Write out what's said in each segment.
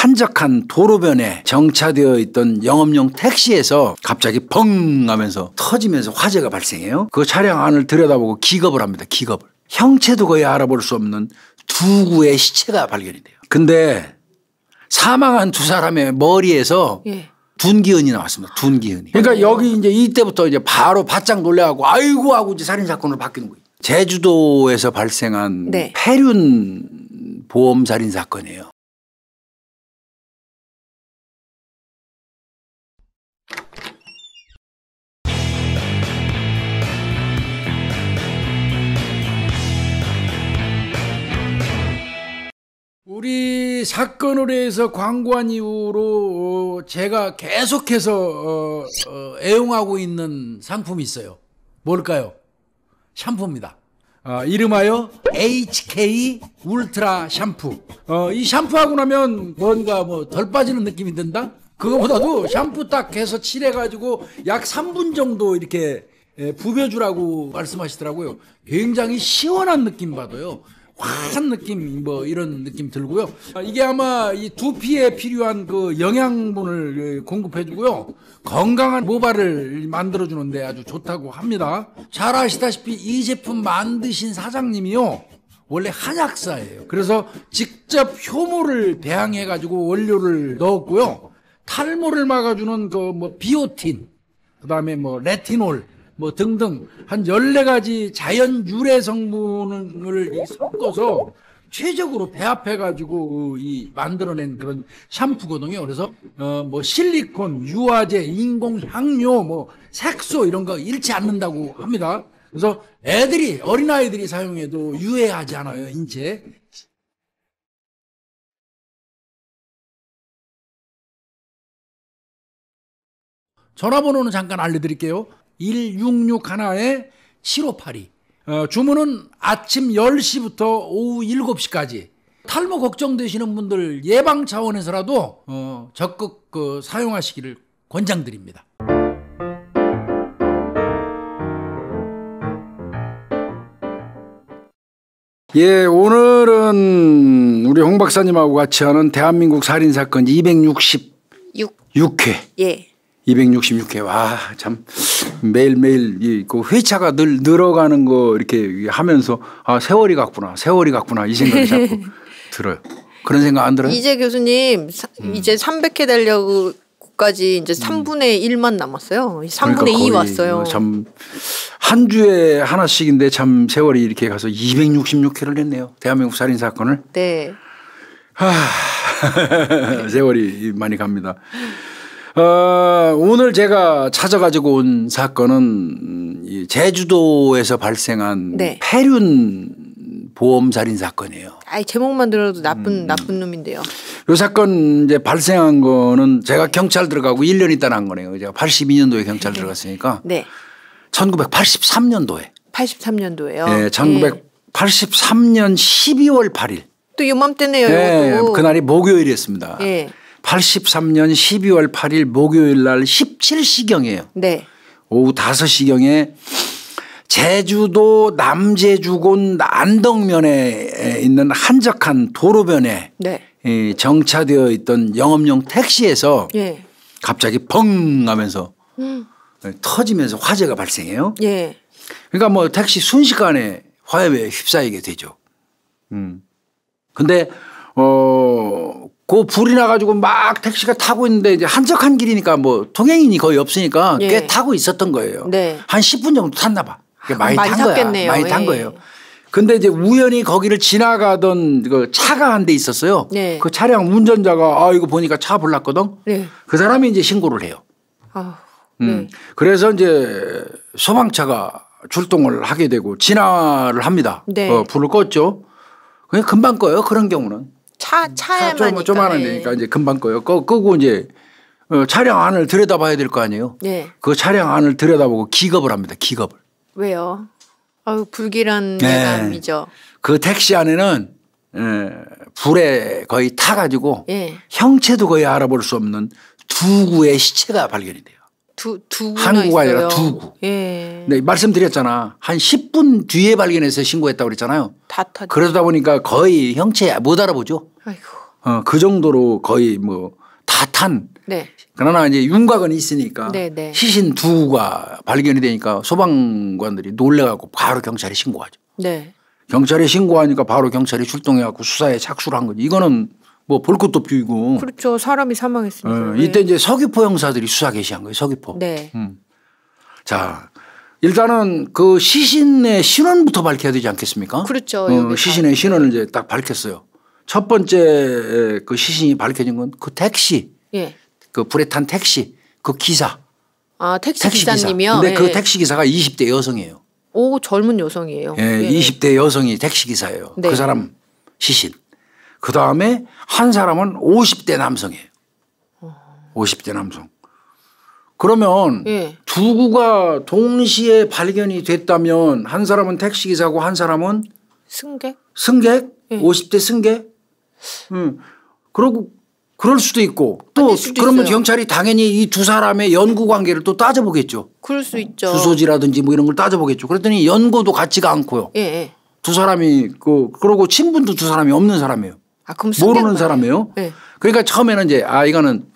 한적한 도로변에 정차되어 있던 영업용 택시에서 갑자기 벙 하면서 터지면서 화재가 발생해요. 그 차량 안을 들여다보고 기겁을 합니다. 기겁을. 형체도 거의 알아볼 수 없는 두 구의 시체가 발견이 돼요. 근데 사망한 두 사람의 머리에서 예. 둔기은이 나왔습니다. 둔기은이. 그러니까 아. 여기 이제 이때부터 이제 바로 바짝 놀래하고 아이고 하고 이제 살인 사건으로 바뀌는 거예요. 제주도에서 발생한 네. 폐륜 보험 살인 사건이에요. 우리 사건으로 해서 광고한 이후로 어, 제가 계속해서 어, 어, 애용하고 있는 상품이 있어요. 뭘까요? 샴푸입니다. 어, 이름하여 HK 울트라 샴푸. 어, 이 샴푸하고 나면 뭔가 뭐 덜 빠지는 느낌이 든다? 그거보다도 샴푸 딱 해서 칠해가지고 약 3분 정도 이렇게 예, 부벼주라고 말씀하시더라고요. 굉장히 시원한 느낌 받아요. 확한 느낌 뭐 이런 느낌 들고요. 아, 이게 아마 이 두피에 필요한 그 영양분을 예, 공급해 주고요. 건강한 모발을 만들어 주는데 아주 좋다고 합니다. 잘 아시다시피 이 제품 만드신 사장님이요. 원래 한약사예요. 그래서 직접 효모를 배양해 가지고 원료를 넣었고요. 탈모를 막아주는 그 뭐 비오틴, 그다음에 뭐 레티놀 뭐 등등 한 14가지 자연 유래 성분을 섞어서 최적으로 배합해 가지고 이 만들어낸 그런 샴푸거든요. 그래서 어뭐 실리콘, 유화제, 인공 향료, 뭐 색소 이런 거 잃지 않는다고 합니다. 그래서 애들이 어린 아이들이 사용해도 유해하지 않아요 인체. 전화번호는 잠깐 알려드릴게요. 166 1에 7582. 주문은 아침 10시부터 오후 7시까지. 탈모 걱정되시는 분들 예방 차원에서라도 어, 적극 그 사용하시기를 권장드립니다. 예, 오늘은 우리 홍 박사님하고 같이 하는 대한민국 살인 사건 266회. 예. 266회 와 참 매일매일 이 그 회차가 늘 늘어가는 거 이렇게 하면서 아 세월이 갔구나 세월이 갔구나 이 생각이 자꾸 들어요. 그런 생각 안 들어요? 이제 교수님 사, 음. 이제 300회 달려고 까지 이제 3분의 음. 1만 남았어요. 3분의 그러니까 2 왔어요. 뭐 참한 주에 하나씩인데 참 세월이 이렇게 가서 266회를 했네요. 대한민국 살인 사건을. 네. 하... 아, 세월이 많이 갑니다. 어, 오늘 제가 찾아가지고 온 사건은 음, 이 제주도에서 발생한 네. 폐륜 보험 살인 사건이에요. 아 제목만 들어도 나쁜 음. 나쁜 놈인데요. 요 사건 이제 발생한 거는 제가 경찰 들어가고 1년 있다 난 거네요. 제가 82년도에 경찰 네. 들어갔으니까. 네. 1983년도에. 8 3년도에요 예, 네, 1983년 12월 8일. 또 요맘때네요. 네, 그날이 목요일이었습니다. 네. 83년 12월 8일 목요일 날 17시경이에요. 네. 오후 5시경에 제주도 남제주군 안덕면에 있는 한적한 도로변에 네. 이 정차되어 있던 영업용 택시에서 예. 갑자기 펑 하면서 음. 터지면서 화재가 발생해요. 예. 그러니까 뭐 택시 순식간에 화해에 휩싸이게 되죠. 음. 근데 어그 불이 나가지고 막 택시가 타고 있는데 이제 한적한 길이니까 뭐 통행인이 거의 없으니까 예. 꽤 타고 있었던 거예요. 네. 한 10분 정도 탔나 봐. 많이, 아, 많이 탄 탔겠네요. 거 많이 예. 거예요. 근데 이제 우연히 거기를 지나가던 그 차가 한 대 있었어요. 네. 그 차량 운전자가 아 이거 보니까 차 불났거든. 네. 그 사람이 이제 신고를 해요. 아, 네. 음. 그래서 이제 소방차가 출동을 하게 되고 진화를 합니다. 네. 어, 불을 껐죠. 그냥 금방 꺼요. 그런 경우는. 차 음. 차에만 뭐좀만한 데니까 이제 금방 꺼요. 꺼, 끄고 이제 어, 차량 안을 들여다봐야 될 거 아니에요. 네. 그 차량 안을 들여다보고 기겁을 합니다. 기겁을. 왜요? 아유 불길한 내감이죠. 네. 그 택시 안에는 에, 예, 불에 거의 타 가지고 네. 예. 형체도 거의 알아볼 수 없는 두 구의 시체가 발견이 돼요. 두, 두 한구가 있어요. 아니라 두 구. 예. 네, 말씀드렸잖아. 한 10분 뒤에 발견해서 신고했다고 그랬잖아요. 다 타. 그러다 보니까 거의 형체 못 알아보죠. 아이고. 어, 그 정도로 거의 뭐 다탄. 네. 그러나 이제 윤곽은 있으니까 네, 네. 시신 두가 발견이 되니까 소방관들이 놀래갖고 바로 경찰에 신고하죠. 네. 경찰에 신고하니까 바로 경찰이 출동해갖고 수사에 착수를 한 거지. 이거는 뭐 볼 것도 비고. 그렇죠. 사람이 사망했으니까. 어, 네. 이때 이제 서귀포 형사들이 수사 개시한 거예요. 서귀포. 네. 음. 자, 일단은 그 시신의 신원부터 밝혀야 되지 않겠습니까? 그렇죠. 어, 시신의 신원을 이제 딱 밝혔어요. 첫 번째 그 시신이 밝혀진 건 그 택시 예. 그 불에 탄 택시 그 기사 아 택시, 택시 기사님이요. 근데 그 예. 택시 기사가 20대 여성이에요. 오 젊은 여성이에요. 예, 예. 20대 예. 여성이 택시 기사예요. 그 네. 그 사람 시신. 그 다음에 한 사람은 50대 남성이에요. 50대 남성. 그러면 예. 두 구가 동시에 발견이 됐다면 한 사람은 택시기사고 한 사람은 승객? 승객? 예. 50대 승객? 음. 그러고 그럴 수도 있고 또 수도 그러면 있어요. 경찰이 당연히 이 두 사람의 연구 관계를 또 따져보겠죠. 그럴 수 있죠. 주소지라든지 뭐 이런 걸 따져보겠죠. 그랬더니 연고도 같지가 않고요. 예, 예. 두 사람이 그 그러고 친분도 두 사람이 없는 사람이에요. 아, 그럼 모르는 사람이에요. 예. 그러니까 처음에는 이제 아 이거는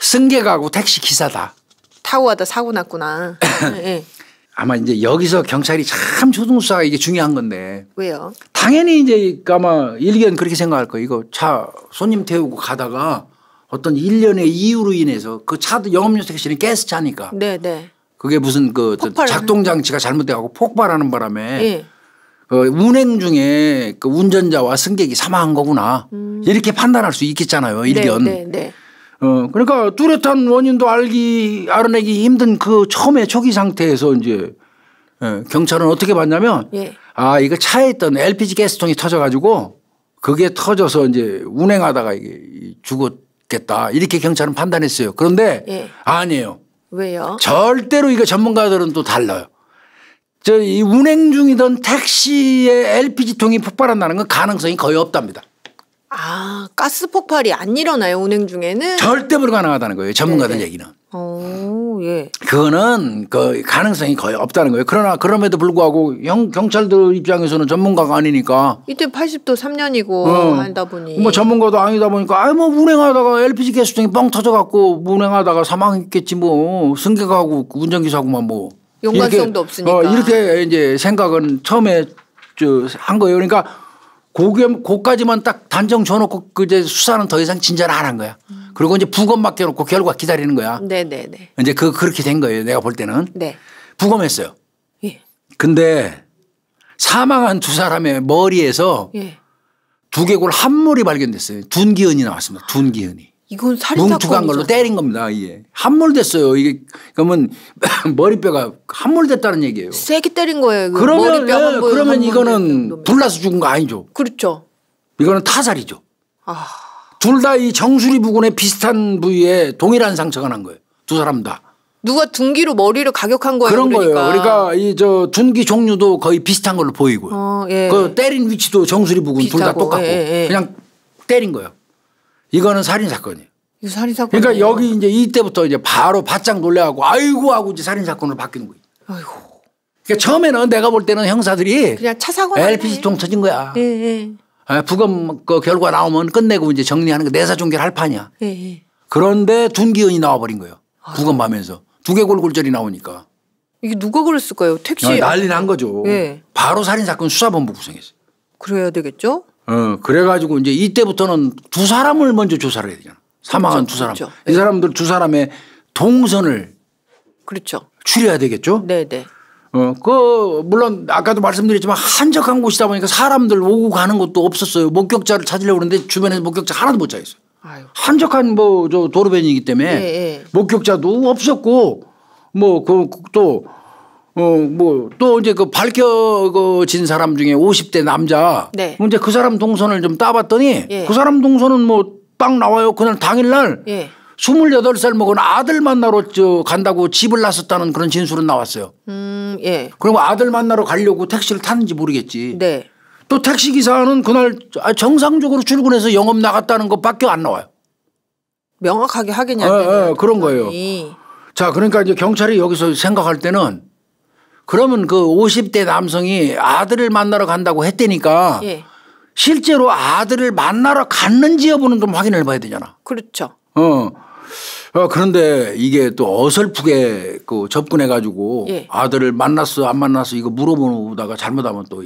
승객하고 택시 기사다. 타고하다 사고 났구나. 예. 예. 아마 이제 여기서 경찰이 참 초등수사가 이게 중요한 건데. 왜요? 당연히 이제 아마 일견 그렇게 생각할 거예요. 이거 차 손님 태우고 가다가 어떤 일련의 이유로 인해서 그 차도 영업용택 씨는 가스 차니까. 네네. 네. 그게 무슨 그 작동 장치가 잘못돼 갖고 폭발하는 바람에 예. 어, 운행 중에 그 운전자와 승객이 사망한 거구나 음. 이렇게 판단할 수 있겠잖아요 네, 일견. 네, 네. 어, 그러니까 뚜렷한 원인도 알기 알아내기 힘든 그 처음에 초기 상태에서 이제 예, 경찰은 어떻게 봤냐면 예. 아 이거 차에 있던 LPG 가스통이 터져가지고 그게 터져서 이제 운행하다가 이게 죽었겠다 이렇게 경찰은 판단했어요. 그런데 예. 아니에요. 왜요? 절대로 이거 전문가들은 또 달라요. 저 이 운행 중이던 택시의 LPG 통이 폭발한다는 건 가능성이 거의 없답니다. 아 가스 폭발이 안 일어나요 운행 중에는 절대 불가능하다는 거예요 전문가들 네. 얘기는. 오, 어, 예. 그거는 그 가능성이 거의 없다는 거예요. 그러나 그럼에도 불구하고 형, 경찰들 입장에서는 전문가가 아니니까 이때 80도 3년이고 어. 하다 보니 뭐 전문가도 아니다 보니까 아뭐 운행하다가 LPG 가스통이 뻥 터져갖고 운행하다가 사망했겠지 뭐 승객하고 운전기사하고만 뭐 연관성도 없으니까 어, 이렇게 이제 생각은 처음에 저한 거예요. 그러니까 고겸 고까지만 딱 단정 줘놓고 그제 수사는 더 이상 진전 안 한 거야. 그리고 이제 부검 맡겨놓고 결과 기다리는 거야. 네네네. 네, 네. 이제 그 그렇게 된 거예요. 내가 볼 때는. 네. 부검했어요. 예. 근데 사망한 두 사람의 머리에서 예. 두개골 한 몰이 발견됐어요. 둔기흔이 나왔습니다. 둔기흔이. 이건 살인사 뭉툭한 걸로 때린 겁니다. 예. 함몰됐어요. 이게 그러면 머리뼈가 함몰됐다는 얘기예요. 세게 때린 거예요. 그러면 네, 함몰, 그러면 이거는 둘러서 죽은 거 아니죠. 그렇죠. 이거는 타살이죠. 아. 둘다 이 정수리 부근에 비슷한 부위에 동일한 상처가 난 거예요. 두 사람 다. 누가 둔기로 머리를 가격한 거예요. 그런 그러니까. 거예요. 그러니이저 둔기 종류도 거의 비슷한 걸로 보이고요. 어, 예. 그 때린 위치도 정수리 부근 둘 다 똑같고 예, 예, 예. 그냥 때린 거예요. 이거는 살인 사건이에요. 살인 사건. 그러니까 여기 이제 이때부터 이제 바로 바짝 놀래하고 아이고 하고 이제 살인 사건으로 바뀌는 거예요. 아이고. 그러니까 처음에는 내가 볼 때는 형사들이 그냥 차 사고 LPG 통 터진 거야. 예, 예. 아, 부검 그 결과 나오면 끝내고 이제 정리하는 거 내사 종결할 판이야. 예, 예. 그런데 둔기운이 나와버린 거예요. 아. 부검 하면서 두개골 골절이 나오니까. 이게 누가 그랬을까요? 택시 아, 난리 난 거죠. 예. 바로 살인 사건 수사본부 구성했어요. 그래야 되겠죠? 어, 그래가지고 이제 이때부터는 두 사람을 먼저 조사를 해야 되잖아. 사망한 그렇죠. 두 사람. 그렇죠. 이 예. 사람들 두 사람의 동선을 그렇죠. 추려야 되겠죠. 네네. 네. 어, 그 물론 아까도 말씀드렸지만 한적한 곳이다 보니까 사람들 오고 가는 것도 없었어요. 목격자를 찾으려고 그러는데 주변에 목격자 하나도 못 찾았어요. 한적한 뭐 저 도로변이기 때문에 예, 예. 목격자도 없었고 뭐그또 어뭐또 이제 그 밝혀진 사람 중에 50대 남자 네. 이제 그 사람 동선을 좀 따봤더니 예. 그 사람 동선은 뭐빵 나와요 그날 당일날 예. 28살 먹은 아들 만나러 저 간다고 집을 나섰다는 그런 진술은 나왔어요. 음, 예. 그리고 아들 만나러 가려고 택시를 탔는지 모르겠지. 네. 또 택시 기사는 그날 아, 정상적으로 출근해서 영업 나갔다는 것밖에 안 나와요. 명확하게 하겠냐 예, 예, 그런 거예요. 자, 그러니까 이제 경찰이 여기서 생각할 때는 그러면 그 50대 남성이 아들을 만나러 간다고 했대니까 예. 실제로 아들을 만나러 갔는지 여부는 좀 확인을 봐야 되잖아. 그렇죠. 어. 어. 그런데 이게 또 어설프게 그 접근해 가지고 예. 아들을 만났어 안 만났어 이거 물어보다가 잘못하면 또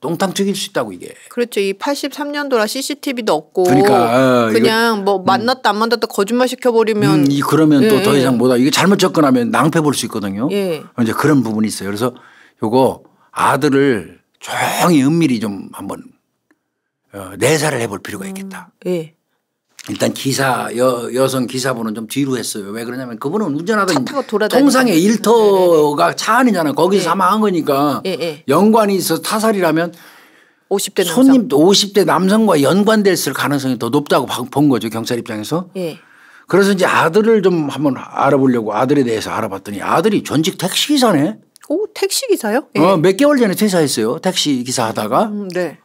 농탕 적일수 있다고 이게. 그렇죠. 이 83년도라 CCTV도 없고 그러니까 어, 그냥 뭐 음. 만났다 안 만났다 거짓말 시켜버리면 음, 이 그러면 예, 또더 예. 이상 뭐다 이게 잘못 접근하면 낭패 볼 수 있거든요. 예. 이제 그런 부분이 있어요. 그래서 요거 아들을 조용히 은밀히 좀 한번 어, 내사를 해볼 필요가 음, 있겠다. 음, 예. 일단 기사 여, 여성 기사분은 좀 뒤로 했어요. 왜 그러냐면 그분은 운전하던 통상의 일터가 네, 네, 네. 차 안이잖아요. 거기서 네. 사망한 거니까 네. 연관이 있어 타살이라면 50대 손님 남성. 50대 남성과 연관됐을 가능성이 더 높다고 본 거죠 경찰 입장에서. 예. 그래서 이제 아들을 좀 한번 알아보려고 아들에 대해서 알아봤더니 아들이 전직 택시 기사네. 오 택시 기사요? 어, 몇 개월 전에 퇴사했어요. 택시 기사 하다가. 음, 네.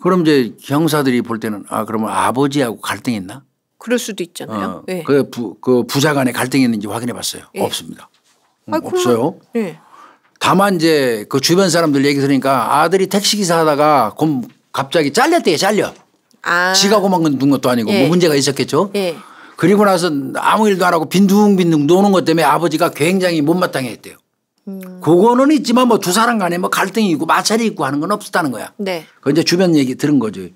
그럼 이제 형사들이 볼 때는 아 그러면 아버지하고 갈등했나? 그럴 수도 있잖아요. 어, 네. 그, 부, 그 부자 간에 갈등이있는지 확인해 봤어요. 네. 없습니다. 음, 아니, 없어요. 네. 다만 이제 그 주변 사람들 얘기 들으니까 아들이 택시기사 하다가 곰 갑자기 잘렸대요. 잘려. 아. 지가 고만 둔 것도 아니고 뭐 예. 뭐 문제가 있었겠죠. 예. 그리고 나서 아무 일도 안 하고 빈둥빈둥 노는 것 때문에 아버지가 굉장히 못마땅해 했대요. 음. 그거는 있지만 뭐 두 사람 간에 뭐 갈등이 있고 마찰이 있고 하는 건 없었다는 거야. 네. 그 이제 주변 얘기 들은 거지.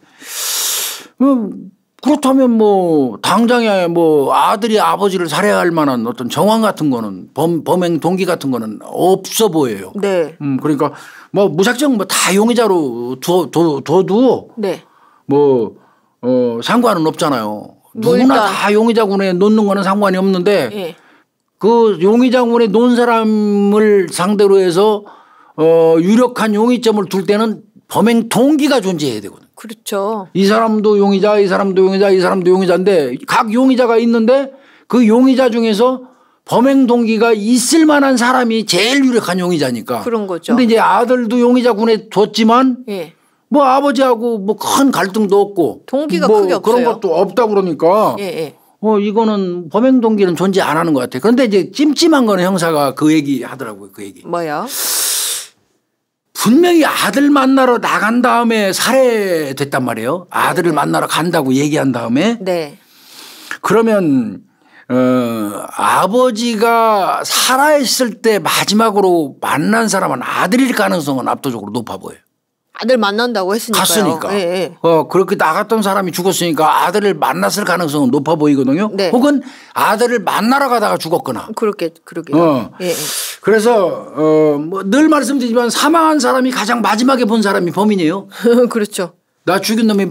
음, 그렇다면 뭐 당장에 뭐 아들이 아버지를 살해할 만한 어떤 정황 같은 거는 범, 범행 동기 같은 거는 없어 보여요. 네. 음, 그러니까 뭐 무작정 뭐 다 용의자로 둬, 둬, 둬도 네. 뭐 어, 상관은 없잖아요. 누구나 다 용의자군에 놓는 거는 상관이 없는데 예. 그 용의장군에 논 사람을 상대로 해서 어 유력한 용의점을 둘 때는 범행 동기가 존재해야 되거든. 그렇죠. 이 사람도 용의자, 이 사람도 용의자, 이 사람도 용의자인데 각 용의자가 있는데 그 용의자 중에서 범행 동기가 있을 만한 사람이 제일 유력한 용의자니까. 그런 거죠. 근데 이제 아들도 용의자군에 뒀지만 예. 뭐 아버지하고 뭐 큰 갈등도 없고 동기가 뭐 크게 없어요. 그런 것도 없다 그러니까 예, 예. 어 이거는 범행 동기는 존재 안 하는 것 같아. 그런데 이제 찜찜한 거는 형사가 그 얘기 하더라고요. 그 얘기. 뭐요? 분명히 아들 만나러 나간 다음에 살해됐단 말이에요. 아들을 네. 만나러 간다고 얘기한 다음에. 네. 그러면 어, 아버지가 살아있을 때 마지막으로 만난 사람은 아들일 가능성은 압도적으로 높아 보여요. 아들 만난다고 했으니까요. 갔으니까. 예, 예. 어 그렇게 나갔던 사람이 죽었으니까 아들을 만났을 가능성은 높아 보이거든요. 네. 혹은 아들을 만나러 가다가 죽었거나. 그렇게 그렇게. 어. 예, 예. 그래서 어뭐 늘 말씀드리지만 사망한 사람이 가장 마지막에 본 사람이 범인이에요. 그렇죠. 나 죽인 놈이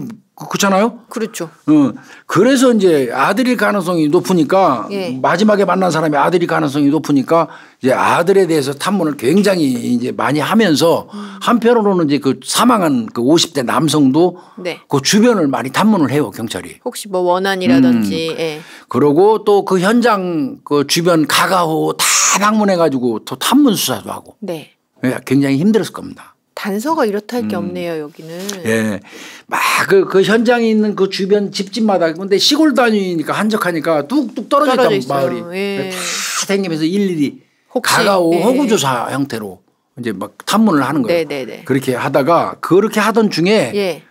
그렇잖아요. 그렇죠. 어, 그래서 이제 아들일 가능성이 높으니까 예. 마지막에 만난 사람이 아들일 가능성이 높으니까 이제 아들에 대해서 탐문을 굉장히 이제 많이 하면서 음. 한편으로는 이제 그 사망한 그 50대 남성도 네. 그 주변을 많이 탐문을 해요 경찰이. 혹시 뭐 원한이라든지. 음. 예. 그러고 또 그 현장 그 주변 가가호 다 방문해가지고 또 탐문 수사도 하고. 네. 예, 굉장히 힘들었을 겁니다. 단서가 이렇다 할게 음. 없네요 여기는. 예, 막그 그 현장에 있는 그 주변 집집마다 근데 시골 단위니까 한적하니까 뚝뚝 떨어져, 떨어 있다 마을이 예. 다생기면서 일일이 혹시, 가가오 예. 호구조사 형태로 이제 막 탐문을 하는 거예요. 네네네. 그렇게 하다가 그렇게 하던 중에 예.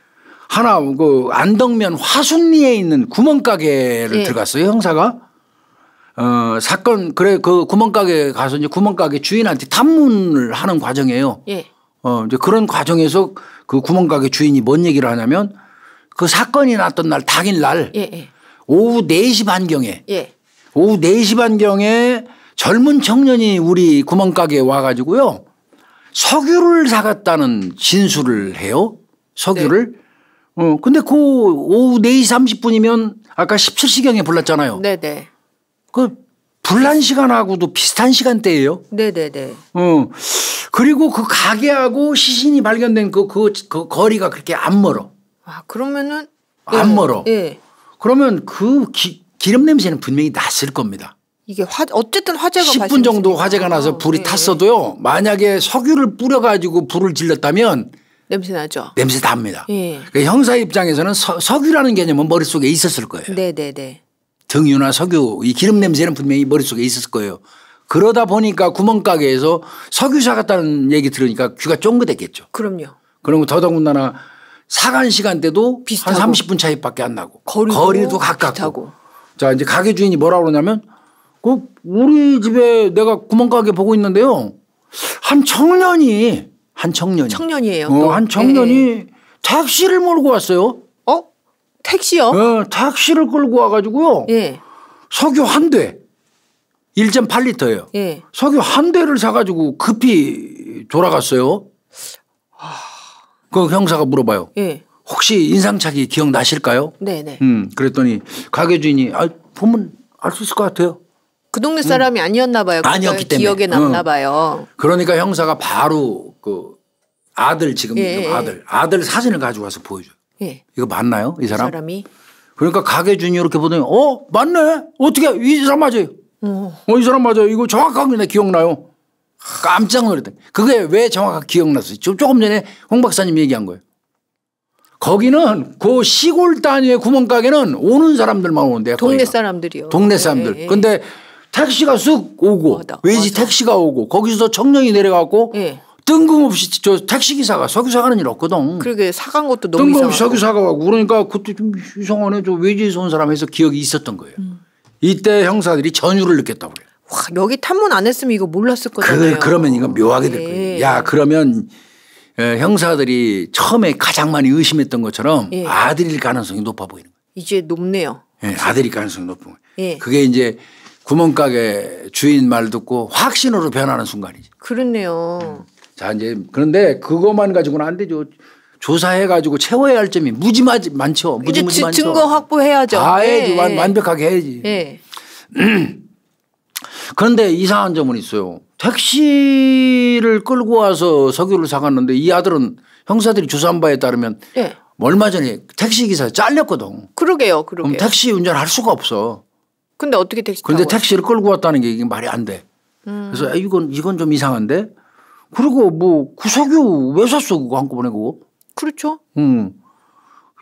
하나 그 안덕면 화순리에 있는 구멍가게를 예. 들어갔어요 형사가. 어, 사건 그래 그 구멍가게 가서 이제 구멍가게 주인한테 탐문을 하는 과정이에요. 예. 어, 이제 그런 과정에서 그 구멍가게 주인이 뭔 얘기를 하냐면 그 사건이 났던 날 당일 날 예, 예. 오후 4시 반경에 예. 오후 4시 반경에 젊은 청년이 우리 구멍가게에 와 가지고요 석유를 사갔다는 진술을 해요. 석유를. 네. 어, 근데 그 오후 4시 30분이면 아까 17시경에 불났잖아요. 네네. 그 불난 시간하고도 비슷한 시간대예요 네네네. 어. 그리고 그 가게하고 시신이 발견된 그, 그, 그 거리가 그렇게 안 멀어. 아, 그러면은? 안 예. 멀어. 예. 그러면 그 기, 기름 냄새는 분명히 났을 겁니다. 이게 화, 어쨌든 화재가 10분 정도 화재가 나서 아, 불이 예, 예. 탔어도요. 만약에 석유를 뿌려가지고 불을 질렀다면 냄새 나죠. 냄새 납니다. 예. 그러니까 형사 입장에서는 서, 석유라는 개념은 머릿속에 있었을 거예요. 네네네. 네, 네. 등유나 석유 이 기름 냄새는 분명히 머릿속에 있었을 거예요. 그러다 보니까 구멍가게에서 석유사 같다는 얘기 들으니까 귀가 쫑긋했겠죠. 그럼요. 그러면 더더군다나 사간 시간대도 비슷한 30분 차이밖에 안 나고 거리도, 거리도 가깝고 비슷하고. 자 이제 가게 주인이 뭐라 그러냐면 그 우리 집에 내가 구멍가게 보고 있는데요 한 청년이 한 청년이 청년이에요. 어, 한 네. 청년이 에이. 네. 택시를 몰고 왔어요. 어 택시요? 네, 택시를 끌고 와가지고요. 예. 석유 한 대. 1.8리터예요. 예. 석유 한 대를 사가지고 급히 돌아갔어요. 아... 그 형사가 물어봐요. 예. 혹시 인상착의 기억나실까요? 네네. 네. 음, 그랬더니 가게 주인이 아, 보면 알 수 있을 것 같아요. 그 동네 사람이 음. 아니었나 봐요. 아니었기 때문에 기억에 어. 남나 봐요. 그러니까 형사가 바로 그 아들 지금 예, 예. 아들 아들 사진을 가지고 와서 보여줘요. 예. 이거 맞나요, 이 그 사람? 이 사람이? 그러니까 가게 주인이 이렇게 보더니 어 맞네. 어떻게 이 사람 맞아요? 어. 어, 이 사람 맞아요. 이거 정확하게 나 기억나요. 깜짝 놀랐다. 그게 왜 정확하게 기억났어요? 조금 전에 홍 박사님 얘기한 거예요. 거기는 그 시골 단위의 구멍가게는 오는 사람들만 오는데 동네 거기가. 사람들이요. 동네 사람들. 네. 근데 택시가 쑥 오고 어, 맞아. 외지 맞아. 택시가 오고 거기서 청년이 내려가고 네. 예. 뜬금없이 저 택시 기사가 석유사 가는 일 없거든. 그러게 사간 것도 너무 뜬금없이 석유사가 가고 그러니까 그때 좀 이상하네. 저 외지에서 온 사람 에서 기억이 있었던 거예요. 음. 이때 형사들이 전율을 느꼈다고 그래요. 와, 여기 탐문 안 했으면 이거 몰랐을 그 거잖아요. 그, 그 러면 이거 묘하게 될 거예요. 예. 야 그러면 에, 예, 형사들이 처음에 가장 많이 의심했던 것처럼 예. 아들일 가능성이 높아 보이는 거예요. 이제 높네요. 예, 아들일 가능성이 높은 거예요. 예. 그게 이제 구멍가게 주인 말 듣고 확신으로 변하는 순간이죠 그렇네요. 음. 자 이제 그런데 그것만 가지고는 안 되죠. 조사해가지고 채워야 할 점이 무지마지 많죠. 무지무지 많죠. 증거 확보해야죠. 다 해야지 예. 완, 예. 완벽하게 해야지. 예. 그런데 이상한 점은 있어요. 택시를 끌고 와서 석유를 사갔는데 이 아들은 형사들이 조사한 바에 따르면 예. 얼마 전에 택시 기사 잘렸거든. 그러게요, 그러게 그럼 택시 운전할 수가 없어. 근데 어떻게 택시? 그런데 택시를 끌고 왔다는 게 이게 말이 안 돼. 음. 그래서 아, 이건 이건 좀 이상한데. 그리고 뭐 구석유 그 왜 샀어 그거 한꺼번에 그거? 그렇죠. 음.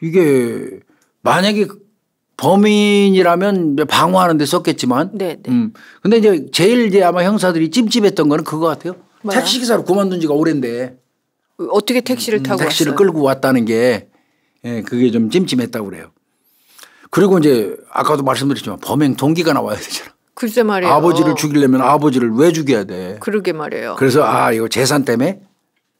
이게 만약에 범인이라면 방어하는 데 썼겠지만. 네, 네. 음. 근데 이제 제일 이제 아마 형사들이 찜찜했던 거는 그거 같아요. 택시 기사로 그만둔 지가 오랜데. 어떻게 택시를 음, 타고 음, 택시를 왔어요? 끌고 왔다는 게 예, 그게 좀 찜찜했다고 그래요. 그리고 이제 아까도 말씀드렸지만 범행 동기가 나와야 되잖아. 글쎄 말이에요. 아버지를 죽이려면 아버지를 왜 죽여야 돼? 그러게 말이에요. 그래서 아 이거 재산 때문에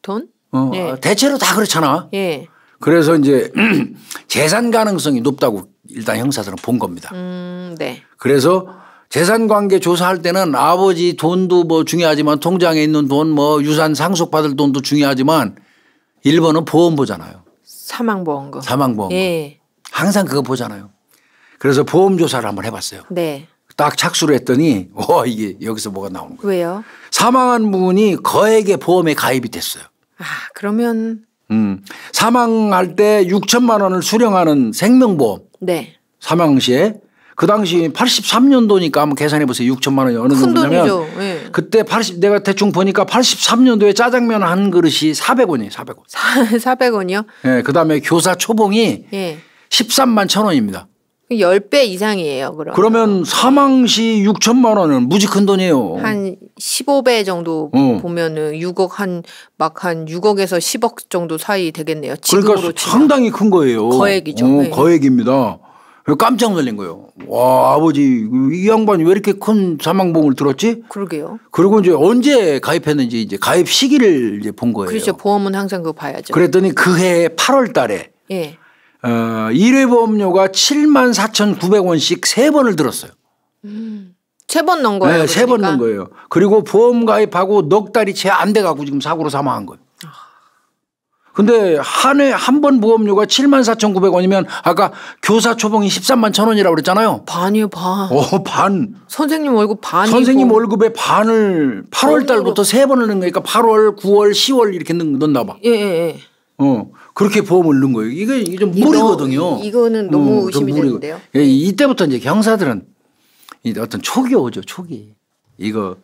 돈? 어, 네. 아, 대체로 다 그렇잖아. 예. 그래서 이제 재산 가능성이 높다고 일단 형사들은 본 겁니다. 음, 네. 그래서 재산 관계 조사할 때는 아버지 돈도 뭐 중요하지만 통장에 있는 돈 뭐 유산 상속 받을 돈도 중요하지만 1번은 보험 보잖아요. 사망보험금. 사망보험금. 예. 항상 그거 보잖아요. 그래서 보험 조사를 한번 해봤어요. 네. 딱 착수를 했더니 와 이게 여기서 뭐가 나오는 거예요. 왜요? 사망한 분이 거액의 보험에 가입이 됐어요. 아, 그러면 음. 사망할 때 6천만 원을 수령하는 생명보험. 네. 사망 시에 그 당시 83년도니까 한번 계산해 보세요. 6천만 원이 어느 정도냐면 네. 그때 80 내가 대충 보니까 83년도에 짜장면 한 그릇이 400원이에요. 400원. 400원이요? 예. 네, 그다음에 교사 초봉이 예. 13만 1천 원입니다. 10배 이상이에요. 그러면. 그러면 사망 시 6천만 원은 무지 큰 돈이에요. 한 15배 정도 어. 보면은 6억 한 막한 한 6억에서 10억 정도 사이 되겠네요. 지금으로 그러니까 상당히 큰 거예요. 거액이죠. 어, 네. 거액입니다. 깜짝 놀란 거예요. 와 아버지 이 양반이 왜 이렇게 큰 사망보험을 들었지? 그러게요. 그리고 이제 언제 가입했는지 이제 가입 시기를 이제 본 거예요. 그렇죠. 보험은 항상 그거 봐야죠. 그랬더니 그 해 8월 달에 예. 어, 1회 보험료가 7만 4,900원씩 3번을 들었어요. 음. 세번 넣은 거예요. 네, 그러니까. 세번 넣은 거예요. 그리고 보험 가입하고 넉 달이 채 안돼 갖고 지금 사고로 사망한 거예요. 근데 한 해 한 번 보험료가 74,900원이면 아까 교사 초봉이 13만 1,000원이라고 그랬잖아요. 반이요, 반. 어, 반. 선생님 월급 반이고. 선생님 월급의 반을 8월 달부터 3번을 넣은 거니까 8월, 9월, 10월 이렇게 넣, 넣나 봐. 예, 예, 예. 어. 그렇게 보험을 넣은 거예요. 이게, 이게 좀 무리거든요. 이거는 너무 음, 의심이 되는데요. 예, 이때부터 이제 경사들은 어떤 초기 오죠. 초기. 이거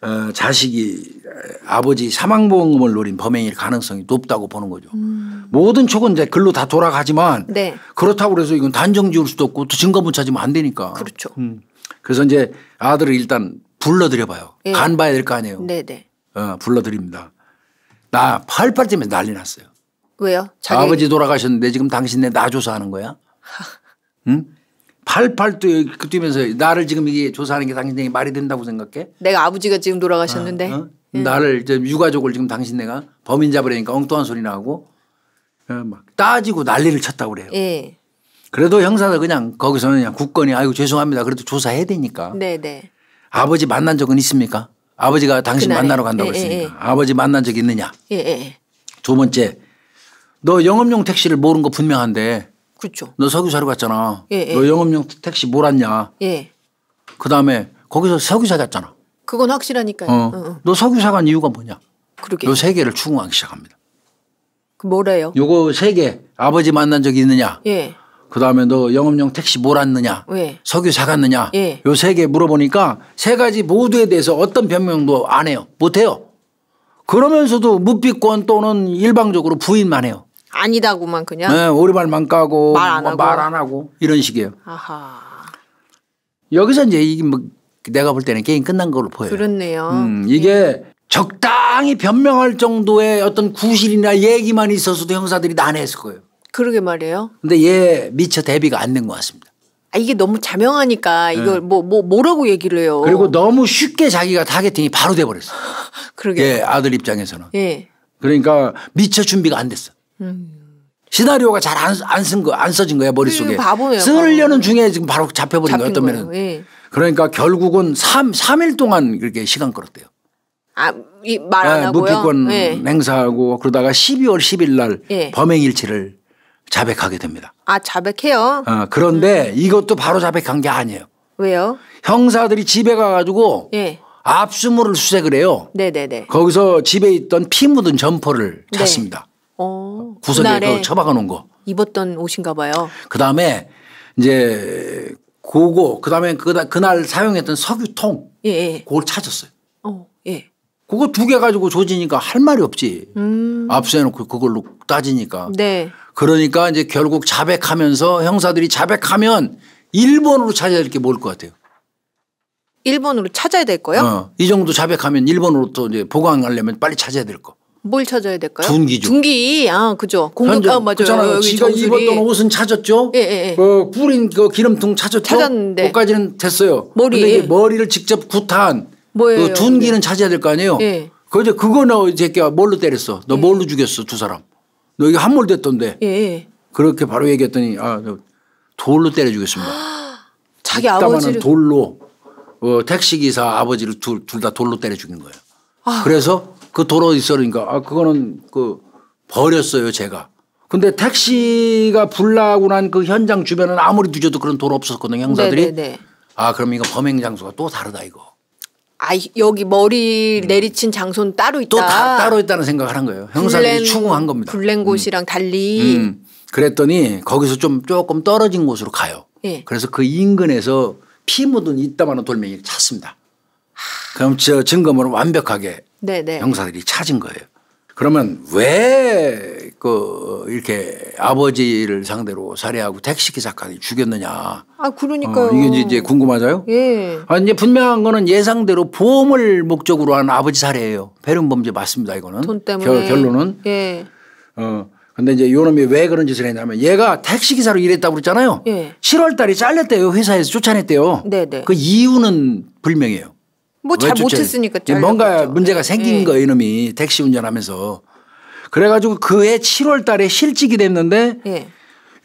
어, 자식이 어, 아버지 사망보험금을 노린 범행일 가능성이 높다고 보는 거죠. 음. 모든 촉은 이제 글로 다 돌아가지만 네. 그렇다고 그래서 이건 단정 지을 수도 없고 또 증거물 찾으면 안 되니까. 그렇죠. 음. 그래서 이제 아들을 일단 불러들여봐요. 예. 간 봐야 될 거 아니에요. 네네. 네. 어, 불러드립니다. 나 팔팔 쯤에 난리 났어요. 왜요? 자기... 아버지 돌아가셨는데 지금 당신네 나 조사하는 거야? 응? 팔팔 그 뛰면서 나를 지금 이게 조사하는 게당신에 말이 된다고 생각해? 내가 아버지가 지금 돌아가셨는데 어, 어? 응. 예. 나를 이제 유가족을 지금 당신네가 범인 잡으려니까 엉뚱한 소리 나고 어, 막 따지고 난리를 쳤다고 그래요. 예. 그래도 형사가 그냥 거기서는 그냥 국건이 아이고 죄송합니다. 그래도 조사해야 되니까. 네네. 네. 아버지 만난 적은 있습니까? 아버지가 당신 그날에. 만나러 간다고 예, 했으니까 예, 예. 아버지 만난 적 있느냐? 예, 예, 두 번째 너 영업용 택시를 모른 거 분명한데. 그렇죠. 너 석유 사료 갔잖아. 예, 예. 너 영업용 택시 몰았냐. 예. 그 다음에 거기서 석유 사갔잖아. 그건 확실하니까요. 어. 응, 응. 너 석유 사간 이유가 뭐냐. 그러게. 요 세 개를 추궁하기 시작합니다. 그 뭐래요? 요거 세 개. 아버지 만난 적이 있느냐. 예. 그 다음에 너 영업용 택시 몰았느냐. 예. 석유 사갔느냐. 예. 요 세 개 물어보니까 세 가지 모두에 대해서 어떤 변명도 안 해요. 못 해요. 그러면서도 무비권 또는 일방적으로 부인만 해요. 아니다고만 그냥. 네, 오리발만 까고 말안 뭐 하고. 말 안 하고 이런 식이에요. 아하. 여기서 이제 이게 뭐 내가 볼 때는 게임 끝난 걸로 보여요. 그렇네요. 음, 이게 네. 적당히 변명할 정도의 어떤 구실이나 얘기만 있어서도 형사들이 난해했을 거예요. 그러게 말이에요. 근데 얘 미처 대비가 안 된 것 같습니다. 아, 이게 너무 자명하니까 이걸 네. 뭐, 뭐, 뭐라고 얘기를 해요. 그리고 너무 쉽게 자기가 타겟팅이 바로 돼버렸어. 그러게. 예, 아들 입장에서는. 예. 그러니까 미처 준비가 안 됐어. 시나리오가 잘 안안쓴거안 안 써진 거야 머릿속에. 음, 바보예요, 쓰려는 바보. 중에 지금 바로 잡혀버린 거야 어떤 면은. 예. 그러니까 결국은 3, 3일 동안 그렇게 시간 끌었대요. 아, 말 네, 하고요. 무피권 예. 행사하고 그러다가 12월 10일 날 예. 범행일치를 자백하게 됩니다. 아, 자백해요? 어, 그런데 음. 이것도 바로 자백한 게 아니에요. 왜요? 형사들이 집에 가가지고 예. 압수물을 수색을 해요. 네네네. 네, 네. 거기서 집에 있던 피 묻은 점퍼를 찾습니다. 어, 구석에 그 처박아 놓은 거. 입었던 옷인가 봐요. 그 다음에 이제 고거그 다음에 그날 사용했던 석유통. 예. 예. 그걸 찾았어요. 어, 예. 그거 두개 가지고 조지니까 할 말이 없지. 음. 압수해놓고 그걸로 따지니까. 네. 그러니까 이제 결국 자백하면서 형사들이 자백하면 일본으로 찾아야 될 게 뭘 것 같아요. 일본으로 찾아야 될 거요? 어. 이 정도 자백하면 일본으로 또 이제 보강하려면 빨리 찾아야 될 거. 뭘 찾아야 될까요? 둔기죠. 둔기. 아, 그죠. 공격. 아, 맞아요. 그잖아요. 지가 입었던 옷은 찾았죠. 예, 예, 예. 그 뿌린 그 기름통 찾았죠. 찾았는데. 옷까지는 됐어요. 머리. 근데 이게 예. 머리를 직접 구타한 뭐예요? 그 둔기는 네. 찾아야 될 거 아니에요. 예. 그 이제 그거 너이 새끼야 뭘로 때렸어? 너 예. 뭘로 죽였어? 두 사람. 너 이게 함몰됐던데. 예. 그렇게 바로 얘기했더니 아, 돌로 때려 죽였습니다. 아, 자기 아버지를 돌로 어, 택시 기사 아버지를 둘 다 돌로 때려 죽인 거예요. 아. 그래서 그 도로 있으니까 아 그거는 그 버렸어요 제가. 근데 택시가 불나고 난 그 현장 주변은 아무리 뒤져도 그런 도로 없었거든요 형사들이. 네네아 네. 그럼 이거 범행 장소가 또 다르다 이거. 아 여기 머리 내리친 장소는 따로 있다. 또 다, 따로 있다는 생각을 한 거예요. 형사들이 불렌, 추궁한 겁니다. 불낸 곳이랑 음. 달리. 음. 그랬더니 거기서 좀 조금 떨어진 곳으로 가요. 예. 그래서 그 인근에서 피 묻은 이따만한 돌멩이를 찾습니다. 하... 그럼 저 증거물은 완벽하게 네네. 형사들이 찾은 거예요. 그러면 왜 그 이렇게 아버지를 상대로 살해하고 택시 기사까지 죽였느냐? 아 그러니까요. 어, 이게 이제 궁금하죠 예. 아 이제 분명한 거는 예상대로 보험을 목적으로 한 아버지 살해예요. 배륜 범죄 맞습니다 이거는. 돈 때문에. 결, 론은 예. 어 근데 이제 요놈이 왜 그런 짓을 했냐면 얘가 택시 기사로 일했다고 그랬잖아요. 예. 7월 달에 잘렸대요 회사에서 쫓아냈대요. 네네. 그 이유는 불명해요. 뭐잘 못했으니까 뭔가 문제가 생긴 네. 거 이놈이 택시 운전하면서 그래가지고 그해 7월달에 실직이 됐는데 네.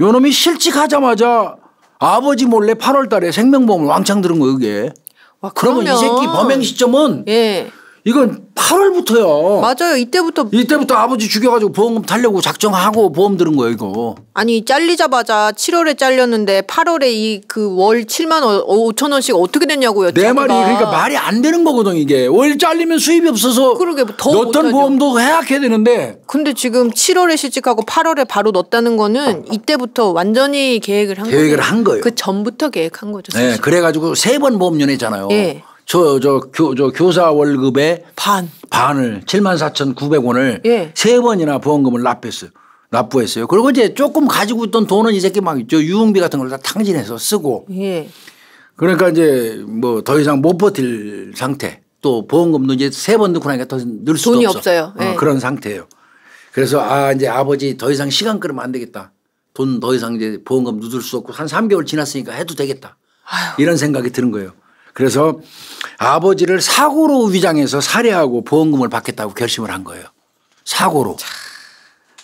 요놈이 실직하자마자 아버지 몰래 8월달에 생명보험을 왕창 들은 거 이게. 와, 그러면, 그러면 이 새끼 범행 시점은 예. 이건 8월부터요. 맞아요. 이때부터 이때부터 아버지 죽여가지고 보험금 달려고 작정하고 보험 들은 거예요 이거. 아니 잘리자마자 7월에 잘렸는데 8월에 이 그 월 7만 원 5천 어, 원씩 어떻게 됐냐고요. 내 말이 그러니까 말이 안 되는 거거든 이게 월 잘리면 수입이 없어서. 그러게 더 넣던 보험도 해약해야 되는데. 근데 지금 7월에 실직하고 8월에 바로 넣었다는 거는 이때부터 완전히 계획을 한 계획을 거예요. 한 거예요. 그 전부터 계획한 거죠. 네, 사실. 네, 그래가지고 세 번 보험연애잖아요. 네. 예. 저, 저, 교, 저 교사 월급의 반. 반을 74,900원을 예. 세 번이나 보험금을 납부했어요. 납부했어요. 그리고 이제 조금 가지고 있던 돈은 이 새끼 막저 유흥비 같은 걸 다 탕진해서 쓰고 예. 그러니까 이제 뭐 더 이상 못 버틸 상태 또 보험금도 이제 세번 넣고 나니까 더 늘 수도 돈이 없어. 요 네. 어, 예. 그런 상태예요. 그래서 아 이제 아버지 더 이상 시간 끌으면 안 되겠다. 돈 더 이상 이제 보험금 누들 수 없고 한 3개월 지났으니까 해도 되겠다. 아유. 이런 생각이 드는 거예요. 그래서 아버지를 사고로 위장해서 살해하고 보험금을 받겠다고 결심을 한 거예요. 사고로.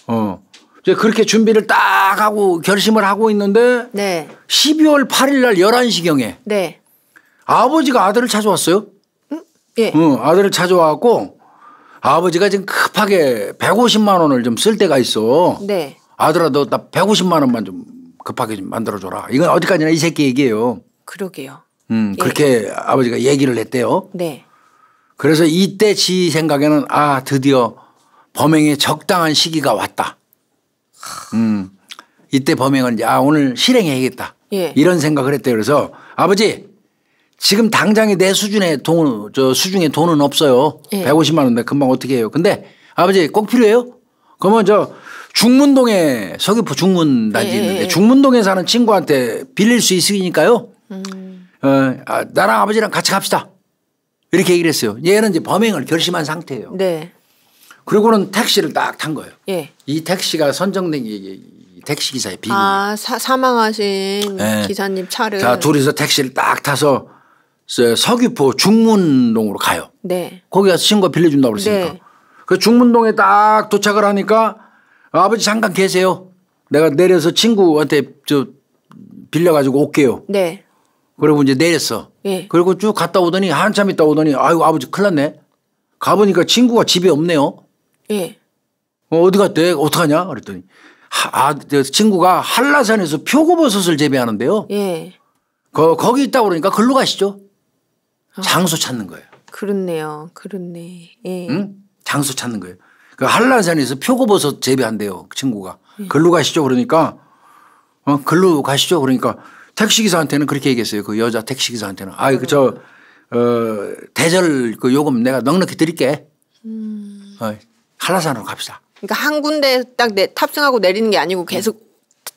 어. 이제 그렇게 준비를 딱 하고 결심을 하고 있는데 네. 12월 8일 날 11시경에 네. 아버지가 아들을 찾아왔어요. 응? 예. 응, 어, 아들을 찾아왔고 아버지가 지금 급하게 150만 원을 좀 쓸 때가 있어. 네. 아들아 너나 150만 원만 좀 급하게 좀 만들어 줘라. 이건 어디까지나 이 새끼 얘기예요. 그러게요. 음, 예. 그렇게 아버지가 얘기를 했대요. 네. 그래서 이때 지 생각에는 아, 드디어 범행의 적당한 시기가 왔다. 음. 이때 범행은 이제 아, 오늘 실행해야겠다. 예. 이런 생각을 했대요. 그래서 아버지 지금 당장에 내 수준에 돈, 저 수중에 돈은 없어요. 예. 150만 원인데 금방 어떻게 해요. 근데 아버지 꼭 필요해요? 그러면 저 중문동에 서귀포 중문단지 예, 예, 있는데 예. 중문동에 사는 친구한테 빌릴 수 있으니까요. 음. 어, 아, 나랑 아버지랑 같이 갑시다. 이렇게 얘기를 했어요. 얘는 이제 범행을 결심한 상태예요. 네. 그리고는 택시를 딱 탄 거예요. 예. 이 택시가 선정된 택시 기사의 비밀. 아 사, 망하신 네. 예. 기사님 차를. 자 둘이서 택시를 딱 타서 서귀포 중문동으로 가요. 네. 거기 가서 신고 빌려준다고 그랬으니까. 네. 그 중문동에 딱 도착을 하니까 아버지 잠깐 계세요. 내가 내려서 친구한테 저 빌려가지고 올게요. 네. 그리고 이제 내렸어. 예. 그리고 쭉 갔다 오더니 한참 있다 오더니 아유 아버지 큰일 났네. 가보니까 친구가 집에 없네요. 예. 어, 디 갔대? 어떡하냐? 그랬더니 하, 아, 친구가 한라산에서 표고버섯을 재배하는데요. 예. 거, 거기 있다 그러니까 글로 가시죠. 아. 장소 찾는 거예요. 그렇네요. 그렇네. 예. 응? 장소 찾는 거예요. 그 한라산에서 표고버섯 재배한대요. 그 친구가. 예. 글로 가시죠. 그러니까 어, 글로 가시죠. 그러니까 택시기사한테는 그렇게 얘기했어요. 그 여자 택시기사한테는. 아, 그, 저, 어, 대절 그 요금 내가 넉넉히 드릴게. 음. 어, 한라산으로 갑시다. 그러니까 한 군데 딱 내, 탑승하고 내리는 게 아니고 계속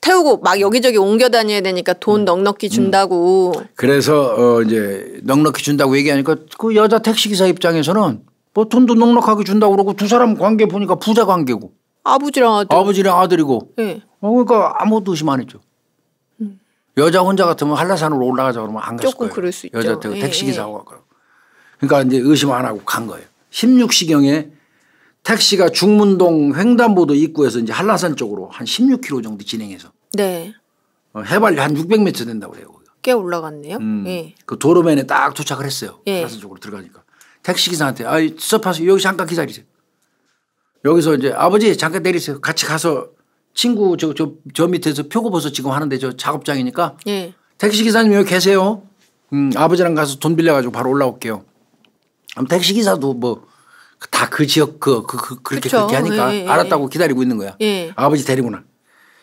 태우고 막 여기저기 옮겨 다녀야 되니까 돈 음. 넉넉히 음. 준다고. 음. 그래서 어 이제 넉넉히 준다고 얘기하니까 그 여자 택시기사 입장에서는 뭐 돈도 넉넉하게 준다고 그러고 두 사람 관계 보니까 부자 관계고. 아버지랑 아들. 아버지랑 아들이고. 네. 어 그러니까 아무것도 의심 안 했죠. 여자 혼자 같으면 한라산으로 올라가자 그러면 안 갔을 거예요. 여자 그 예, 택시 기사하고 예. 그러니까 이제 의심 안 하고 간 거예요. 16시경에 택시가 중문동 횡단보도 입구에서 이제 한라산 쪽으로 한 16km 정도 진행해서 네. 어, 해발이 한 600m 된다고 해요. 꽤 올라갔네요. 음, 예. 그 도로면에 딱 도착을 했어요. 예. 한라산 쪽으로 들어가니까 택시 기사한테 아, 스톱하세요. 여기 잠깐 기다리세요. 여기서 이제 아버지 잠깐 내리세요. 같이 가서 친구 저, 저, 저 밑에서 표고버섯 지금 하는데 저 작업장이니까 예. 택시 기사님 여기 계세요. 음, 아버지랑 가서 돈 빌려가지고 바로 올라올게요. 그럼 택시 기사도 뭐 다 그 지역 그, 그, 그 그렇게 그쵸? 그렇게 하니까 예, 예. 예. 알았다고 기다리고 있는 거야. 예. 아버지 데리고나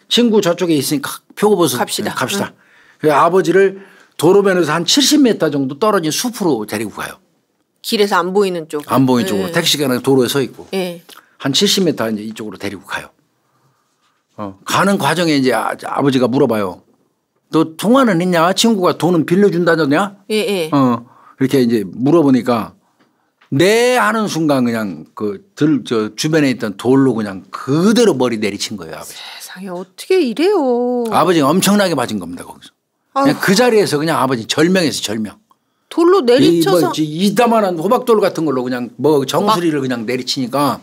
친구 저쪽에 있으니까 표고버섯 갑시다. 갑시다. 응. 그 아버지를 도로변에서 한 70m 정도 떨어진 숲으로 데리고 가요. 길에서 안 보이는 쪽. 안 보이는 쪽으로 예. 택시가 도로에 서 있고 한 70m 이제 이쪽으로 데리고 가요. 어. 가는 과정에 이제 아, 아버지가 물어봐요. 너 통화는 했냐? 친구가 돈은 빌려준다더냐? 예, 예. 어. 이렇게 이제 물어보니까 네 하는 순간 그냥 그 들 저 주변에 있던 돌로 그냥 그대로 머리 내리친 거예요 아버지. 세상에 어떻게 이래요. 아버지 엄청나게 맞은 겁니다 거기서. 그냥 그 자리에서 그냥 아버지 절명에서 절명. 돌로 뭐 내리쳐서 이뭐 이다만한 호박돌 같은 걸로 그냥 뭐 정수리를 그냥 내리치니까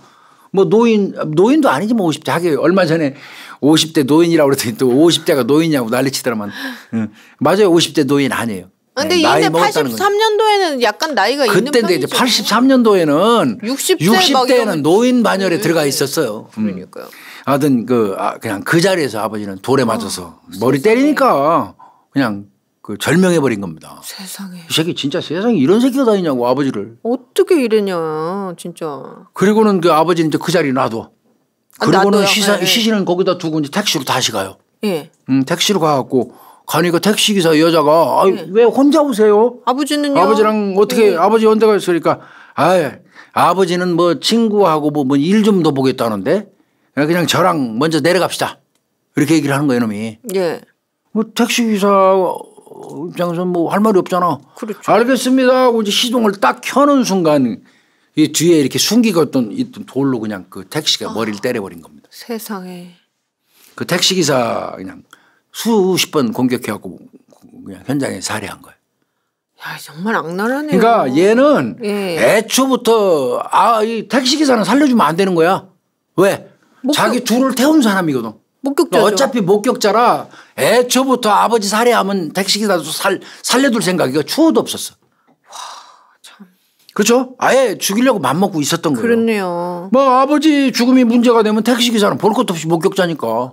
뭐 노인 노인도 아니지 뭐 50대 하게 얼마 전에 50대 노인이라고 그랬더니 또 50대가 노인이냐고 난리치더라만 응. 맞아요 50대 노인 아니에요. 아, 근데 네, 이제 83년도에는 약간 나이가 그때 있는 이제 83년도에는 60대 6 0 대는 노인 반열에 네. 들어가 있었어요. 음. 그러니까요. 하여튼 그 아, 그냥 그 자리에서 아버지는 돌에 아, 맞아서 어, 머리 세상에. 때리니까 그냥 그 절명해 버린 겁니다. 세상에. 이 새끼 진짜 세상에 이런 새끼가 다있냐고 아버지를. 어떻게 이랬냐 진짜. 그리고는 그 아버지는 이제 그 자리 놔둬. 아, 그리고는 아, 시사, 네. 시신은 거기다 두고 이제 택시로 다시 가요. 예. 음 택시로 가갖고 가니까 그 택시 기사 여자가 아, 예. 왜 혼자 오세요? 아버지는요? 아버지랑 어떻게 예. 아버지 혼자 가셨으니까 아 아버지는 뭐 친구하고 뭐 일 좀더 뭐 보겠다는데 그냥 저랑 먼저 내려갑시다. 이렇게 얘기를 하는 거예요, 놈이. 예. 뭐 택시 기사 입장에서 뭐할 말이 없잖아. 그렇죠. 알겠습니다 하고 이제 시동을 딱 켜는 순간 이 뒤에 이렇게 숨기고 있던, 있던 돌로 그냥 그 택시가 아, 머리를 때려버린 겁니다. 세상에. 그 택시 기사 그냥 수십 번 공격해 갖고 그냥 현장에 살해한 거예요. 야 정말 악랄하네요. 그러니까 얘는 예. 애초부터 아 이 택시 기사는 살려주면 안 되는 거야. 왜? 뭐 자기 그 둘을 태운 사람이거든. 목격자죠. 그러니까 어차피 목격자라 애초부터 아버지 살해하면 택시기사도 살, 살려둘 생각이가 추호도 없었어. 와, 참. 그렇죠? 아예 죽이려고 맘먹고 있었던 거예요. 그렇네요. 뭐 아버지 죽음이 문제가 되면 택시기사는 볼 것도 없이 목격자니까.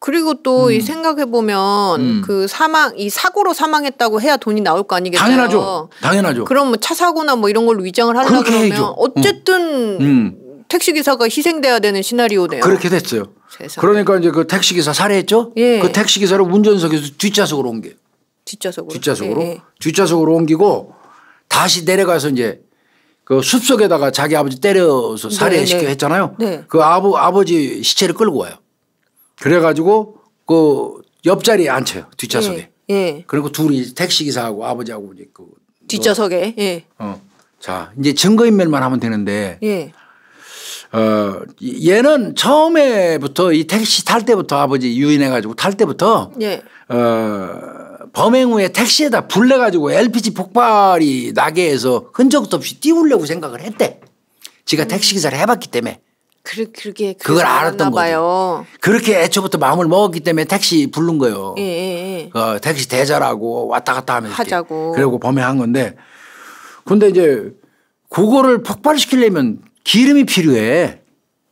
그리고 또이 음. 생각해 보면 음. 그 사망 이 사고로 사망했다고 해야 돈이 나올 거 아니겠어요. 당연하죠. 당연하죠. 그럼 뭐차 사고나 뭐 이런 걸로 위장을 하려고 그러면 해야죠. 음. 어쨌든 음. 택시 기사가 희생돼야 되는 시나리오네요. 그렇게 됐어요. 세상에. 그러니까 이제 그 택시 기사 살해했죠? 예. 그 택시 기사를 운전석에서 뒷좌석으로 옮겨요. 뒷좌석으로. 뒷좌석으로. 예, 예. 뒷좌석으로 옮기고 다시 내려가서 이제 그 숲속에다가 자기 아버지 때려서 네, 살해시켜 네. 했잖아요. 네. 그 아버 아버지 시체를 끌고 와요. 그래가지고 그 옆자리에 앉혀요 뒷좌석에. 예. 예. 그리고 둘이 택시 기사하고 아버지하고 이제 그 뒷좌석에. 뭐, 예. 어. 자 이제 증거인멸만 하면 되는데 예. 어 얘는 처음에부터 이 택시 탈 때부터 아버지 유인해 가지고 탈 때부터 예. 어 범행 후에 택시에다 불내 가지고 LPG 폭발이 나게 해서 흔적도 없이 띄우려고 생각을 했대. 지가 택시 기사를 해봤기 때문에. 그그게 그걸 알았던 거예요. 그렇게 애초부터 마음을 먹었기 때문에 택시 부른 거예요. 예, 예, 예. 어, 택시 대자라고 왔다 갔다 하면서 하자고. 그리고 범행한 건데 근데 이제 그거를 폭발시키려면 기름이 필요해.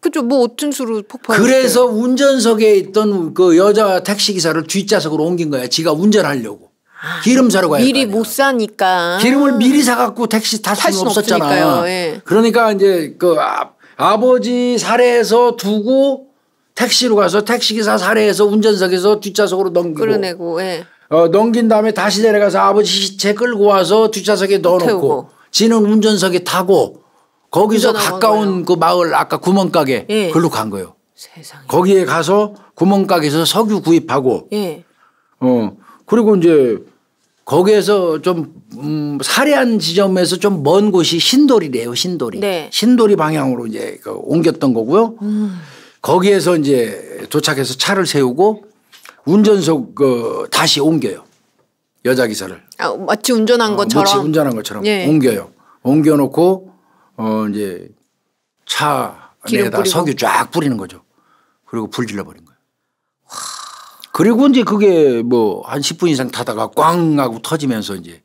그죠. 뭐 어떤 수로 폭발. 그래서 운전석에 있던 그 여자 택시 기사를 뒷좌석으로 옮긴 거야. 지가 운전하려고. 아, 기름 사러 가야 미리 못 사니까. 기름을 미리 음. 사갖고 택시 탈 수는 없었잖아. 예. 그러니까 이제 그 아, 아버지 살해해서 두고 택시로 가서 택시 기사 살해해서 운전석에서 뒷좌석으로 넘기고. 끌어내고. 예. 어, 넘긴 다음에 다시 내려가서 아버지 시체 끌고 와서 뒷좌석에 넣어놓고. 태우고. 지는 운전석에 타고 거기서 가까운 거예요. 그 마을 아까 구멍가게 예. 그걸로 간 거예요. 세상에. 거기에 가서 구멍가게에서 석유 구입하고 예. 어 그리고 이제 거기에서 좀 음, 사례한 지점에서 좀 먼 곳이 신도리래요 신도리 네. 신도리 방향으로 이제 그 옮겼던 거고요. 음. 거기에서 이제 도착해서 차를 세우고 운전석 그 다시 옮겨요 여자 기사를. 아, 마치 운전한 어, 것처럼. 어, 마치 운전한 것처럼 예. 옮겨요. 옮겨놓고 어 이제 차 안에다 석유 쫙 뿌리는 거죠. 그리고 불 질러 버린 거예요. 그리고 이제 그게 뭐 한 10분 이상 타다가 꽝 하고 터지면서 이제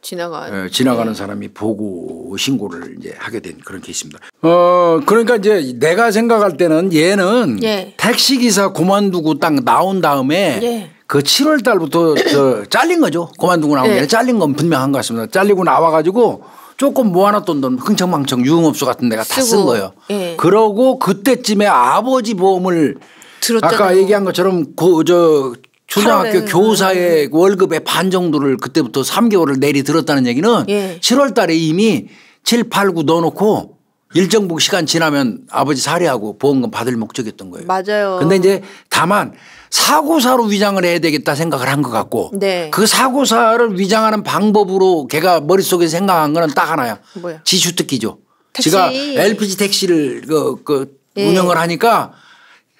지나가 예, 지나가는 네. 사람이 보고 신고를 이제 하게 된 그런 케이스입니다. 어 그러니까 이제 내가 생각할 때는 얘는 예. 택시 기사 고만두고 딱 나온 다음에 예. 그 7월 달부터 저 잘린 거죠. 고만두고 나온 네. 게 잘린 건 분명한 것 같습니다. 잘리고 나와 가지고 조금 모아놨던 돈 흥청망청 유흥업소 같은 데가 다 쓴 거예요. 예. 그러고 그때쯤에 아버지 보험을 들었잖아요. 아까 얘기한 것처럼 그저 초등학교 교사의 아, 네. 월급의 반 정도를 그때부터 3개월을 내리 들었다는 얘기는 예. 7월 달에 이미 7, 8, 9 넣어놓고 일정 부 시간 지나면 아버지 살해하고 보험금 받을 목적이었던 거예요. 맞아요. 근데 이제 다만 사고사로 위장을 해야 되겠다 생각을 한 것 같고 네. 그 사고사를 위장하는 방법으로 걔가 머릿속에 생각한 거는 딱 하나야. 뭐야? 지수 특기죠 택시. 제가 LPG 택시를 그, 그 네. 운영을 하니까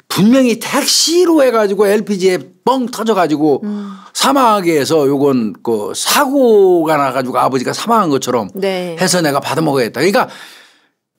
분명히 택시로 해가지고 LPG에 뻥 터져가지고 음. 사망하게 해서 요건 그 사고가 나가지고 아버지가 사망한 것처럼 네. 해서 내가 받아먹어야겠다. 그러니까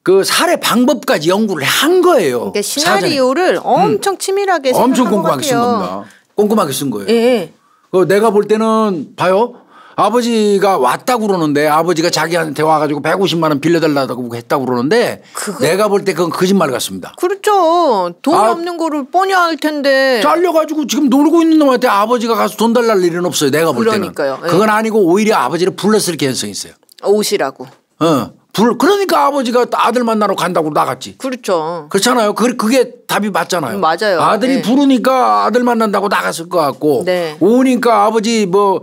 그 살해 방법까지 연구를 한 거예요. 그러니까 시나리오를 사전에. 음. 엄청 치밀하게 음. 엄청 꼼꼼하게 쓴 겁니다. 꼼꼼하게 쓴 거예요. 예. 그 내가 볼 때는 봐요. 아버지가 왔다고 그러는데 아버지가 자기한테 와가지고 150만 원 빌려달라고 했다고 그러는데 그거... 내가 볼 때 그건 거짓말 같습니다. 그렇죠. 돈 아, 없는 거를 뻔히 알 텐데. 잘려가지고 지금 놀고 있는 놈한테 아버지가 가서 돈 달랄 일은 없어요. 내가 볼 그러니까요. 때는. 그러니까요. 예. 그건 아니고 오히려 아버지를 불렀을 가능성이 있어요. 오시라고. 어. 둘 그러니까 아버지가 아들 만나러 간다고 나갔지. 그렇죠. 그렇잖아요. 그 그게 답이 맞잖아요. 음, 맞아요. 아들이 네. 부르니까 아들 만난다고 나갔을 것 같고 네. 오니까 아버지 뭐뭐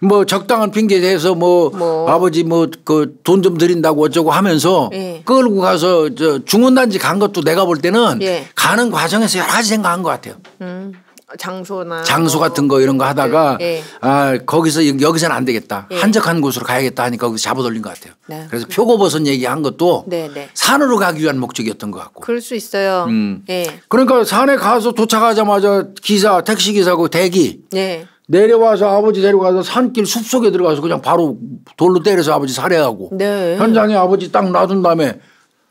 뭐 적당한 핑계 대서 뭐, 뭐. 아버지 뭐 그 돈 좀 드린다고 어쩌고 하면서 네. 끌고 가서 저 중원단지 간 것도 내가 볼 때는 예. 가는 과정에서 여러 가지 생각한 것 같아요. 음. 장소나 장소 뭐 같은 거 이런 거 하다가 네. 아 거기서 여기서는 안 되겠다 네. 한적한 곳으로 가야겠다 하니까 거기서 잡아돌린 것 같아요. 네. 그래서 표고버섯 얘기한 것도 네, 네. 산으로 가기 위한 목적이었던 것 같고. 그럴 수 있어요. 음. 그러니까 산에 가서 도착하자마자 기사 택시 기사고 대기 네. 내려와서 아버지 데려가서 산길 숲 속에 들어가서 그냥 바로 돌로 때려서 아버지 살해하고 현장에 아버지 딱 놔둔 다음에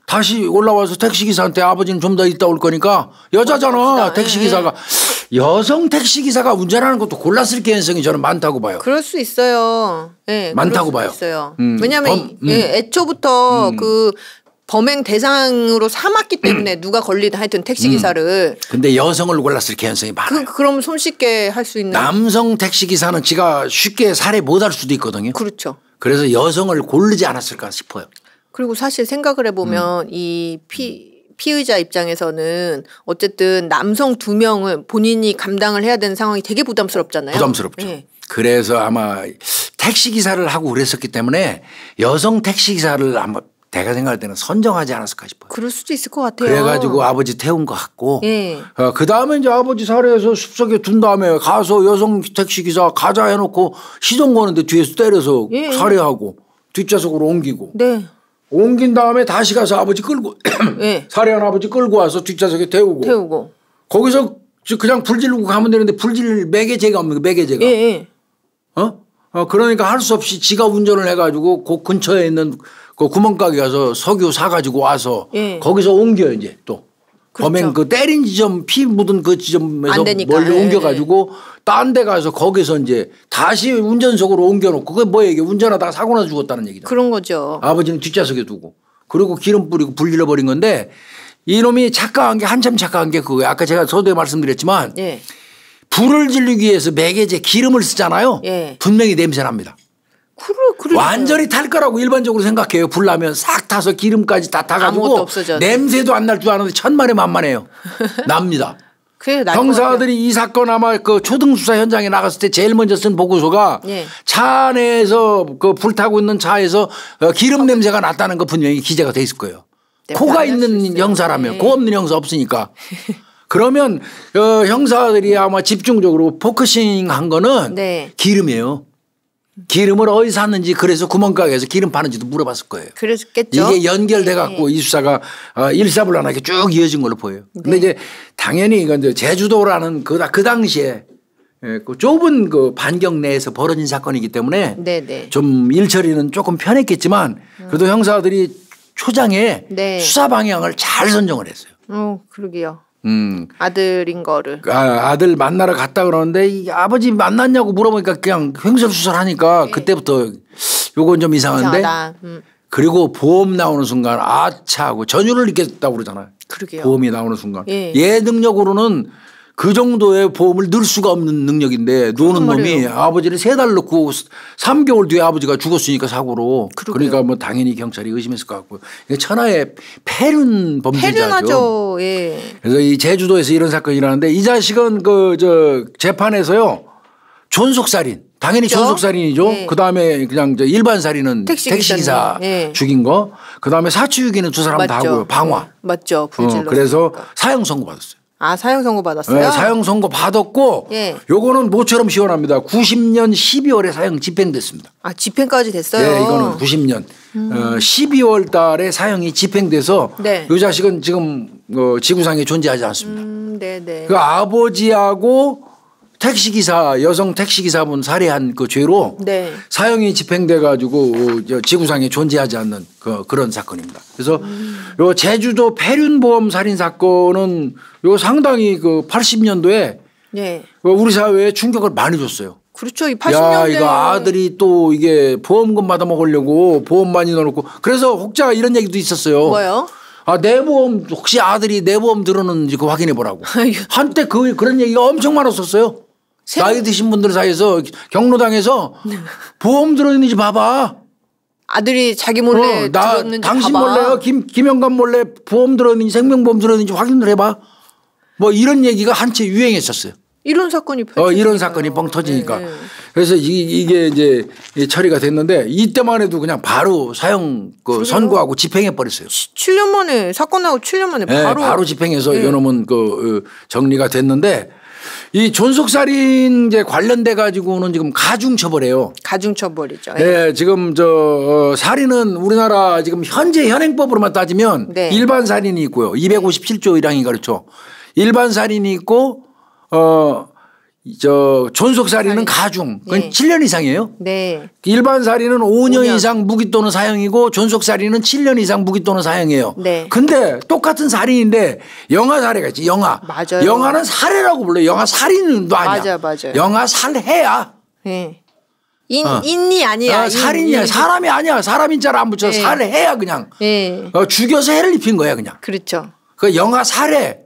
다시 올라와서 택시기사한테 아버지는 좀 더 있다 올 거니까 여자잖아 예. 택시기사가 여성 택시기사가 운전하는 것도 골랐을 개연성이 저는 많다고 봐요. 그럴 수 있어요. 예, 네, 많다고 봐요. 있어요. 음. 왜냐하면 범, 예, 음. 애초부터 음. 그 범행 대상으로 삼았기 때문에 음. 누가 걸리든 하여튼 택시 기사를. 음. 근데 여성을 골랐을 개연성이 많아요. 그, 그럼 손쉽게 할 수 있는. 남성 택시 기사는 지가 쉽게 살해 못 할 수도 있거든요. 그렇죠. 그래서 여성을 고르지 않았을까 싶어요. 그리고 사실 생각을 해보면 음. 이 피, 피의자 입장에서는 어쨌든 남성 두 명은 본인이 감당을 해야 되는 상황이 되게 부담스럽잖아요. 부담스럽죠. 네. 그래서 아마 택시 기사를 하고 그랬었기 때문에 여성 택시 기사를 아마 내가 생각할 때는 선정하지 않았을까 싶어요. 그럴 수도 있을 것 같아요. 그래가지고 아버지 태운 것 같고. 예. 어, 그 다음에 이제 아버지 살해해서 숲속에 둔 다음에 가서 여성 택시 기사 가자 해놓고 시동 거는데 뒤에서 때려서 예. 살해하고 뒷좌석으로 옮기고. 네. 옮긴 다음에 다시 가서 아버지 끌고 네. 살해한 예. 아버지 끌고 와서 뒷좌석에 태우고, 태우고. 거기서 그냥 불질르고 가면 되는데 불 질 매개제가 없는 거 매개제가 예, 예. 어? 어 그러니까 할 수 없이 지가 운전을 해가지고 그 근처에 있는 그 구멍가게 가서 석유 사가지고 와서 예. 거기서 옮겨 이제 또 그렇죠. 범행 그 때린 지점 피 묻은 그 지점에서 멀리 예, 옮겨가지고 예. 딴데 가서 거기서 이제 다시 운전석으로 옮겨놓고 그게 뭐야 이게 운전하다가 사고 나 죽었다는 얘기죠. 그런 거죠. 아버지는 뒷좌석에 두고 그리고 기름 뿌리고 불질러 버린 건데 이놈이 착각한 게 한참 착각한 게 그거예요. 아까 제가 서두에 말씀드렸지만 예. 불을 질리기 위해서 매개제 기름을 쓰잖아요. 예. 분명히 냄새 납니다. 그래, 완전히 탈 거라고 일반적으로 생각해요. 불나면 싹 타서 기름까지 다 타가지고 냄새도 안 날 줄 아는데 천만에 만만해요. 납니다. 형사들이 이 사건 아마 그 초등수사 현장에 나갔을 때 제일 먼저 쓴 보고서가 예. 차 안에서 그 불타고 있는 차에서 어, 기름 냄새가 났다는 거 분명히 기재가 돼 있을 거예요. 네, 코가 있는 형사라면 네. 코 없는 형사 없으니까. 그러면 어, 형사들이 아마 집중적으로 포커싱 한 거는 네. 기름이에요. 기름을 어디서 샀는지 그래서 구멍가게에서 기름 파는지도 물어봤을 거예요. 그랬겠죠. 이게 연결돼 갖고 네. 이 수사가 어, 일사불란하게 쭉 이어진 걸로 보여요. 네. 근데 이제 당연히 이건 이제 제주도라는 그, 그 당시에 예, 그 좁은 그 반경 내에서 벌어진 사건이기 때문에 네네. 네. 좀 일처리는 조금 편했겠지만 그래도 형사들이 초장에 네. 수사 방향을 잘 선정을 했어요. 어, 그러게요. 음. 아들인 거를. 아, 아들 만나러 갔다 그러는데 이 아버지 만났냐고 물어보니까 그냥 횡설수설하니까 네. 예. 그때부터 요건 좀 이상한데. 음. 그리고 보험 나오는 순간 아차 하고 전율을 느꼈다고 그러잖아요. 그러게요. 보험이 나오는 순간. 예. 예 능력으로는 그 정도의 보험을 넣을 수가 없는 능력인데 노는 놈이 아버지를 세 달 넣고 3개월 뒤에 아버지가 죽었으니까 사고로 그러게요. 그러니까 뭐 당연히 경찰이 의심했을 것 같고 이게 천하의 패륜 범죄자죠. 패륜하죠. 예. 그래서 이 제주도에서 이런 사건이 일어났는데 이 자식은 그저 재판에서요 존속살인 당연히 그렇죠? 존속살인이죠. 네. 예. 그 다음에 그냥 저 일반 살인은 택시기사 네. 죽인 거. 그 다음에 사치유기는 두 사람 다 하고요. 방화. 네. 맞죠. 어, 그래서 사형 선고 받았어요. 아 사형 선고 받았어요? 네, 사형 선고 받았고 예. 요거는 모처럼 시원합니다. 90년 12월에 사형 집행됐습니다. 아 집행까지 됐어요? 네, 이거는 90년 음. 어, 12월 달에 사형이 집행돼서 네. 요 자식은 지금 어, 지구상에 존재하지 않습니다. 음, 네, 네. 그 아버지하고 택시기사 여성 택시기사분 살해한 그 죄로 네. 사형이 집행돼 가지고 어, 지구상에 존재하지 않는 그 그런 사건입니다. 그래서 음. 요 제주도 폐륜보험 살인 사건은 요 상당히 그 80년도에 네. 그 우리 사회에 충격을 많이 줬어요. 그렇죠. 이 80년대. 야, 이거 아들이 또 이게 보험금 받아 먹으려고 보험 많이 넣어놓고 그래서 혹자 이런 얘기도 있었어요. 뭐요? 아, 내 보험 혹시 아들이 내 보험 들어놓는지그 확인해 보라고. 한때 그 그런 얘기가 엄청 많았었어요. 나이 드신 분들 사이에서 경로당에서 보험 들어있는지 봐봐. 아들이 자기 몰래 어, 나, 들었는지 당신 봐봐. 몰래요. 김 김영감 몰래 보험 들어있는지 생명보험 들어있는지 확인을 해봐. 뭐 이런 얘기가 한 채 유행했었어요. 이런 사건이 어, 이런 사건이 뻥 터지니까. 네. 네. 그래서 이, 게 이제 처리가 됐는데 이때만 해도 그냥 바로 사형 그 선고하고 집행해 버렸어요. 7년 만에 사건 나고 7년 만에 바로 네, 바로 집행해서 네. 요놈은 그 어, 정리가 됐는데 이 존속살인 이제 관련돼 가지고는 지금 가중처벌해요 가중처벌이죠. 네, 예. 네, 지금 저 어, 살인은 우리나라 지금 현재 현행법으로만 따지면 네. 일반 살인이 있고요. 257조 1항이 그렇죠. 일반 살인이 있고 어저 존속살인은 가중. 그건 네. 7년 이상이에요. 네. 일반 살인은 5년, 5년. 이상 무기 또는 사형이고 존속살인은 7년 이상 무기 또는 사형이에요. 네. 근데 똑같은 살인인데 영화 살해가 있지. 영화. 맞아요. 영화는 살해라고 불러요. 영화 살인도 아니야. 맞아, 맞아. 영화 살해야. 네. 인, 어. 인이 아니야. 어, 살인이야. 인. 사람이 아니야. 사람 인자를 안 붙여 네. 살해야 그냥. 네. 어, 죽여서 해를 입힌 거야 그냥. 그렇죠. 그 영화 살해.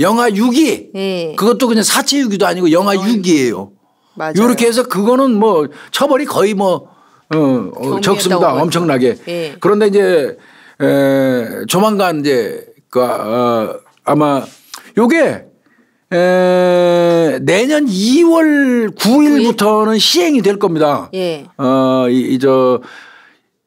영하 6위 네. 예. 그것도 그냥 사체 6위도 아니고 영하 6위예요 맞아요. 이렇게 해서 그거는 뭐 처벌이 거의 뭐 어, 어 적습니다. 엄청나게. 네. 그런데 이제 에, 조만간 이제 그 아, 어, 아마 요게 에, 내년 2월 9일부터는 9일? 시행이 될 겁니다. 예. 어, 이, 이 저,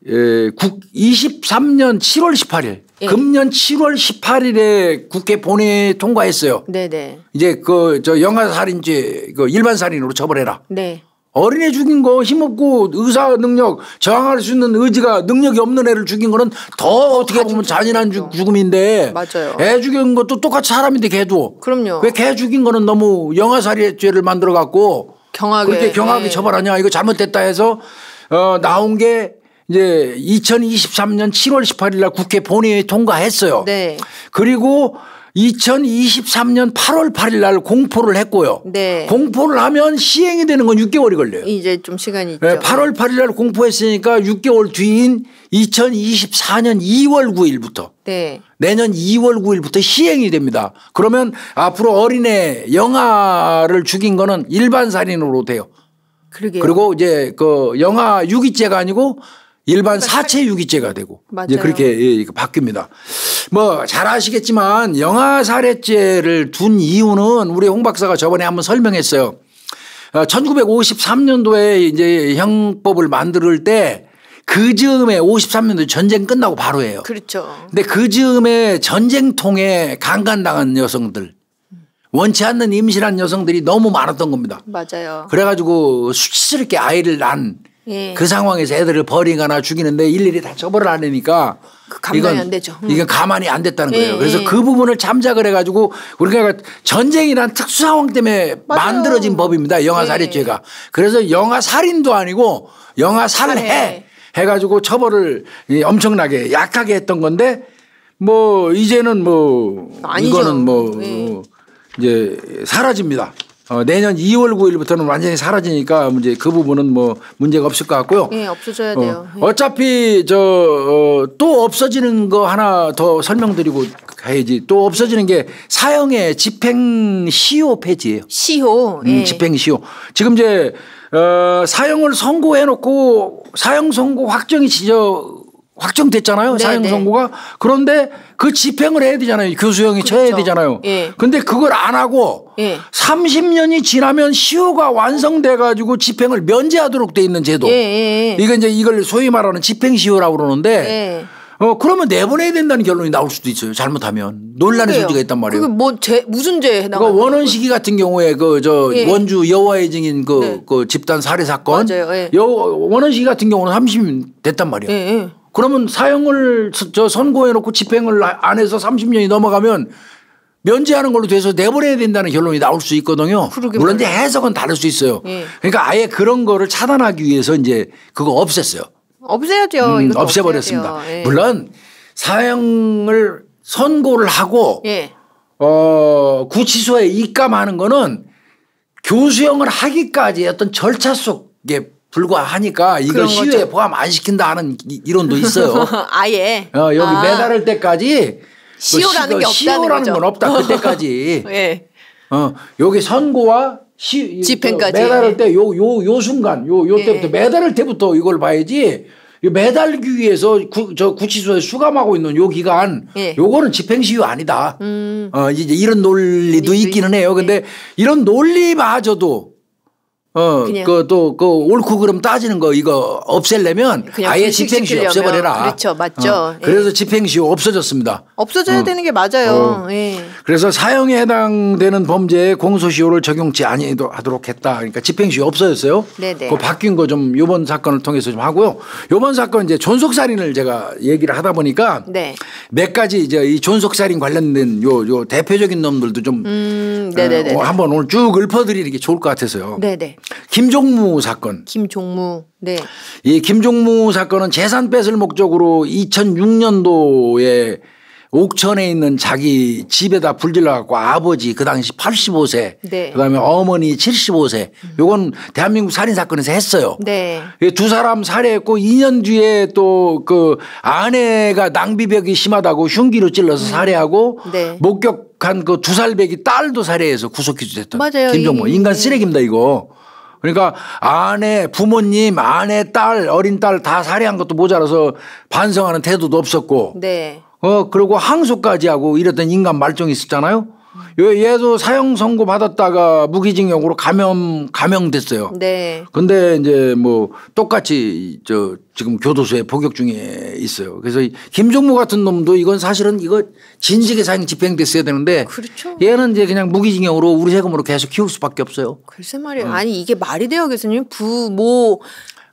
예, 국 23년 7월 18일. 예. 금년 7월 18일에 국회 본회 의 통과했어요. 네네. 네. 이제 그 저 영화 살인죄 그 일반 살인으로 처벌해라. 네. 어린애 죽인 거 힘없고 의사 능력 저항할 수 있는 의지가 능력이 없는 애를 죽인 거는 더 어떻게 보면 잔인한 죽, 그렇죠. 죽음인데 맞아요. 애 죽인 것도 똑같이 사람인데 걔도 그럼요. 왜걔 죽인 거는 너무 영화살인죄를 만들어 갖고 경하게 그렇게 경하게 네. 처벌하냐 이거 잘못됐다 해서 어 나온 게 이제 2023년 7월 18일 날 국회 본회의 통과했어요. 네. 그리고 2023년 8월 8일 날 공포를 했고요. 네. 공포를 하면 시행이 되는 건 6개월이 걸려요. 이제 좀 시간이 있죠. 네, 8월 8일 날 공포했으니까 6개월 뒤인 2024년 2월 9일부터 네. 내년 2월 9일부터 시행이 됩니다. 그러면 앞으로 어린애 영아를 죽인 거는 일반 살인으로 돼요. 그러게요. 그리고 이제 그 영아 유기죄가 아니고 일반 사체 유기죄가 되고 맞아요. 이제 그렇게 예, 바뀝니다. 뭐 잘 아시겠지만 영아 살해죄를 둔 이유는 우리 홍 박사가 저번에 한번 설명했어요. 1953년도에 아, 이제 형법을 만들 때 그 즈음에 53년도 전쟁 끝나고 바로예요. 그렇죠. 근데 그 즈음에 전쟁통에 강간당한 여성들 원치 않는 임신한 여성들이 너무 많았던 겁니다. 맞아요. 그래가지고 수치스럽게 아이를 낳은 예. 그 상황에서 애들을 버리거나 죽이는데 일일이 다 처벌을 안 하니까 그 이건 안 되죠. 음. 이건 가만히 안 됐다는 거예요. 예, 그래서 예. 그 부분을 잠작을 해가지고 우리가 전쟁이란 특수 상황 때문에 맞아요. 만들어진 법입니다. 영화 예. 살인죄가. 그래서 영화 살인도 아니고 영화 살해 해가지고 처벌을 엄청나게 약하게 했던 건데 뭐 이제는 뭐 아니죠. 이거는 뭐 예. 이제 사라집니다. 어, 내년 2월 9일부터는 완전히 사라지니까 이제 그 부분은 뭐 문제가 없을 것 같고요. 예, 없어져야 어, 돼요. 예. 어차피 저또 어, 없어지는 거 하나 더 설명드리고 가야지. 또 없어지는 게 사형의 집행 시효 폐지예요. 시효. 음, 예. 음, 집행 시효. 지금 이제 어, 사형을 선고해 놓고 사형 선고 확정이 지저 확정됐잖아요. 네네. 사형 네. 선고가. 그런데 그 집행을 해야 되잖아요. 교수형이 그렇죠. 쳐야 되잖아요. 예. 근데 그걸 안 하고 예. 30년이 지나면 시효가 완성돼 가지고 집행을 면제하도록 돼 있는 제도. 예, 예, 예, 이거 이제 이걸 소위 말하는 집행 시효라고 그러는데 예. 어 그러면 내보내야 된다는 결론이 나올 수도 있어요. 잘못하면 논란의 소지가 있단 말이에요. 그게 뭐 제, 무슨 죄에 나가? 그 원원 시기 같은 경우에 그 저 원주 여호와의 증인 그, 네. 그 집단 살해 사건. 맞아요. 여 원원 시기 같은 경우는 30년 됐단 말이에요. 그러면 사형을 저 선고해 놓고 집행을 안 해서 30년이 넘어가면 면제하는 걸로 돼서 내버려야 된다는 결론이 나올 수 있거든요. 물론 이제 해석은 다를 수 있어요. 예. 그러니까 아예 그런 거를 차단하기 위해서 이제 그거 없앴어요. 없애야죠. 음, 없애버렸습니다. 예. 물론 사형을 선고를 하고 예. 어, 구치소에 입감하는 거는 교수형을 하기까지 어떤 절차 속에 불과하니까 이걸 시효에 포함 안 시킨다 하는 이론도 있어요. 아예. 어, 여기 아. 매달을 때까지 시효라는 뭐게 없다는 시효라는 건 없다. 그때까지. 예. 어, 여기 선고와 시, 집행까지 매달을 때요 요요 예. 요 순간 요요 예. 때부터 예. 매달을 때부터 이걸 봐야지. 매달기 위해서 구, 저 구치소에 수감하고 있는 요 기간 예. 요거는 집행시효 아니다. 음. 어 이제 이런 논리도 있기는 해요. 근데 예. 이런 논리마저도 어, 그, 또, 그, 옳고 그름 따지는 거 이거 없애려면 아예 집행시 없애버려라. 그렇죠. 맞죠. 어, 예. 그래서 예. 집행시 없어졌습니다. 없어져야 어. 되는 게 맞아요. 어. 예. 그래서 사형에 해당되는 범죄에 공소시효를 적용치 아니하도록 했다. 그러니까 집행시 없어졌어요. 네네. 네. 그 바뀐 거 좀 요번 사건을 통해서 좀 하고요. 요번 사건 이제 존속살인을 제가 얘기를 하다 보니까 네. 몇 가지 이제 이 존속살인 관련된 요, 요 대표적인 놈들도 좀 음, 네네네. 네, 어, 네, 한번 오늘 쭉 읊어드리는 게 좋을 것 같아서요. 네네. 김종무 사건. 김종무. 네. 이 김종무 사건은 재산 뺏을 목적으로 2006년도에 옥천에 있는 자기 집에다 불질러 갖고 아버지 그 당시 85세 네. 그다음에 어머니 75세 요건 대한민국 살인 사건에서 했어요. 네. 두 사람 살해했고 2년 뒤에 또 그 아내가 낭비벽이 심하다고 흉기로 찔러서 음. 살해하고 네. 목격한 그 두살배기 딸도 살해해서 구속 기소됐던 맞아요. 김종모 인간 쓰레기입니다 이거. 그러니까 아내, 부모님, 아내, 딸, 어린 딸 다 살해한 것도 모자라서 반성하는 태도도 없었고. 네. 어, 그리고 항소까지 하고 이랬던 인간 말종이 있었잖아요. 얘도 사형 선고 받았다가 무기징역으로 감염 감형됐어요. 네. 근데 이제 뭐 똑같이 저 지금 교도소에 복역 중에 있어요. 그래서 김종무 같은 놈도 이건 사실은 이거 진식의 사형 집행됐어야 되는데 그렇죠. 얘는 이제 그냥 무기징역으로 우리 세금으로 계속 키울 수밖에 없어요. 글쎄 말이에요. 응. 음. 아니 이게 말이 돼요, 교수님. 부모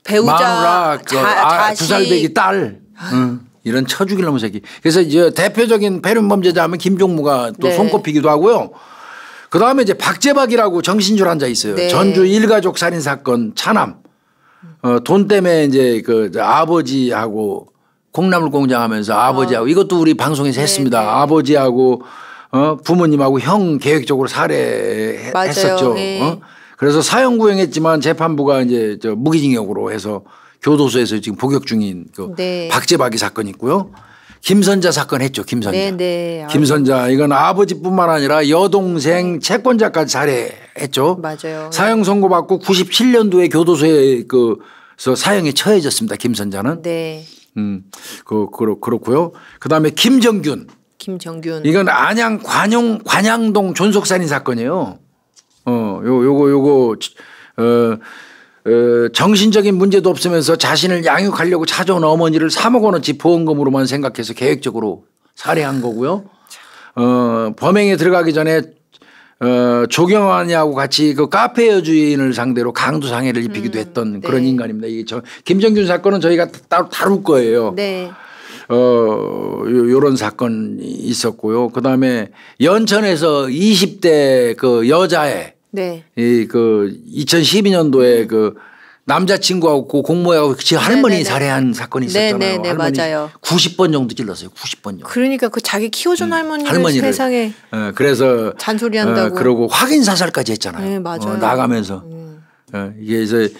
배우자 마누라, 그, 자, 아, 자식 두살되기 딸. 응. 이런 처죽일 놈의 새끼. 그래서 이제 대표적인 배륜 범죄자 하면 김종무가 또 네. 손꼽히기도 하고요. 그 다음에 이제 박재박이라고 정신줄 앉아 있어요. 네. 전주 일가족 살인 사건 차남. 어, 돈 때문에 이제 그 아버지하고 콩나물 공장 하면서 아버지하고 어. 이것도 우리 방송에서 네, 했습니다. 네. 아버지하고 어, 부모님하고 형 계획적으로 살해했었죠. 네. 어? 그래서 사형 구형했지만 재판부가 이제 저 무기징역으로 해서 교도소에서 지금 복역 중인 그 네. 박재박이 사건 있고요. 김선자 사건 했죠. 김선자. 네네. 네. 김선자 이건 아버지뿐만 아니라 여동생 채권자까지 살해했죠. 맞아요. 사형 선고받고 97년도에 교도소에 그서 사형에 처해졌습니다. 김선자는. 네. 음, 그 그렇 그렇고요. 그다음에 김정균. 김정균. 이건 안양 관용 관양동 존속살인 사건이에요. 어, 요 요거 요거 어 어, 정신적인 문제도 없으면서 자신을 양육하려고 찾아온 어머니를 3억 원어치 보험금으로만 생각해서 계획적으로 살해한 거고요. 어, 범행에 들어가기 전에 어, 조경환이하고 같이 그 카페 여주인을 상대로 강도 상해를 입히기도 음, 했던 네. 그런 인간입니다. 이게 저 김정균 사건은 저희가 따로 다룰 거예요. 네. 어, 요런 사건 이 있었고요. 그 다음에 연천에서 20대 그 여자애 네. 이 그 2012년도에 음. 그 남자친구하고 그 공모하고 제 네, 할머니 네네네. 살해한 네. 사건이 네, 있었잖아요. 네네네, 할머니 맞아요. 90번 정도 찔렀어요. 90번 정도. 그러니까 그 자기 키워준 음, 할머니를, 할머니 세상에 어, 그래서 잔소리한다고. 어, 그러고 확인 사살까지 했잖아요. 네, 맞아요. 어, 나가면서 음. 어, 이게 이제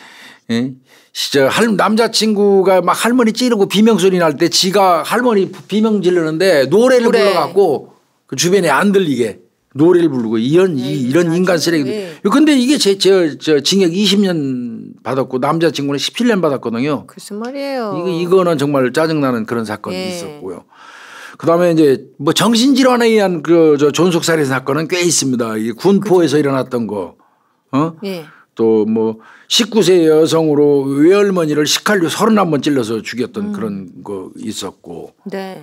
예? 진짜 할, 남자친구가 막 할머니 찌르고 비명 소리 날 때 지가 할머니 비명 지르는데 노래를 그래. 불러갖고 그 주변에 안 들리게 노래를 부르고 네, 이런 네, 이런 인간 쓰레기. 네. 근데 이게 제저 저 징역 20년 받았고 남자 친구는 17년 받았거든요. 무슨 말이에요? 이거 이거는 정말 짜증나는 그런 사건이 네. 있었고요. 그다음에 이제 뭐 정신질환에 의한 그 저 존속 살해 사건은 꽤 있습니다. 이 군포에서 그렇 일어났던 거. 어? 네. 또뭐 19세 여성으로 외할머니를 식칼류 31번 찔러서 죽였던 음. 그런 거 있었고. 네.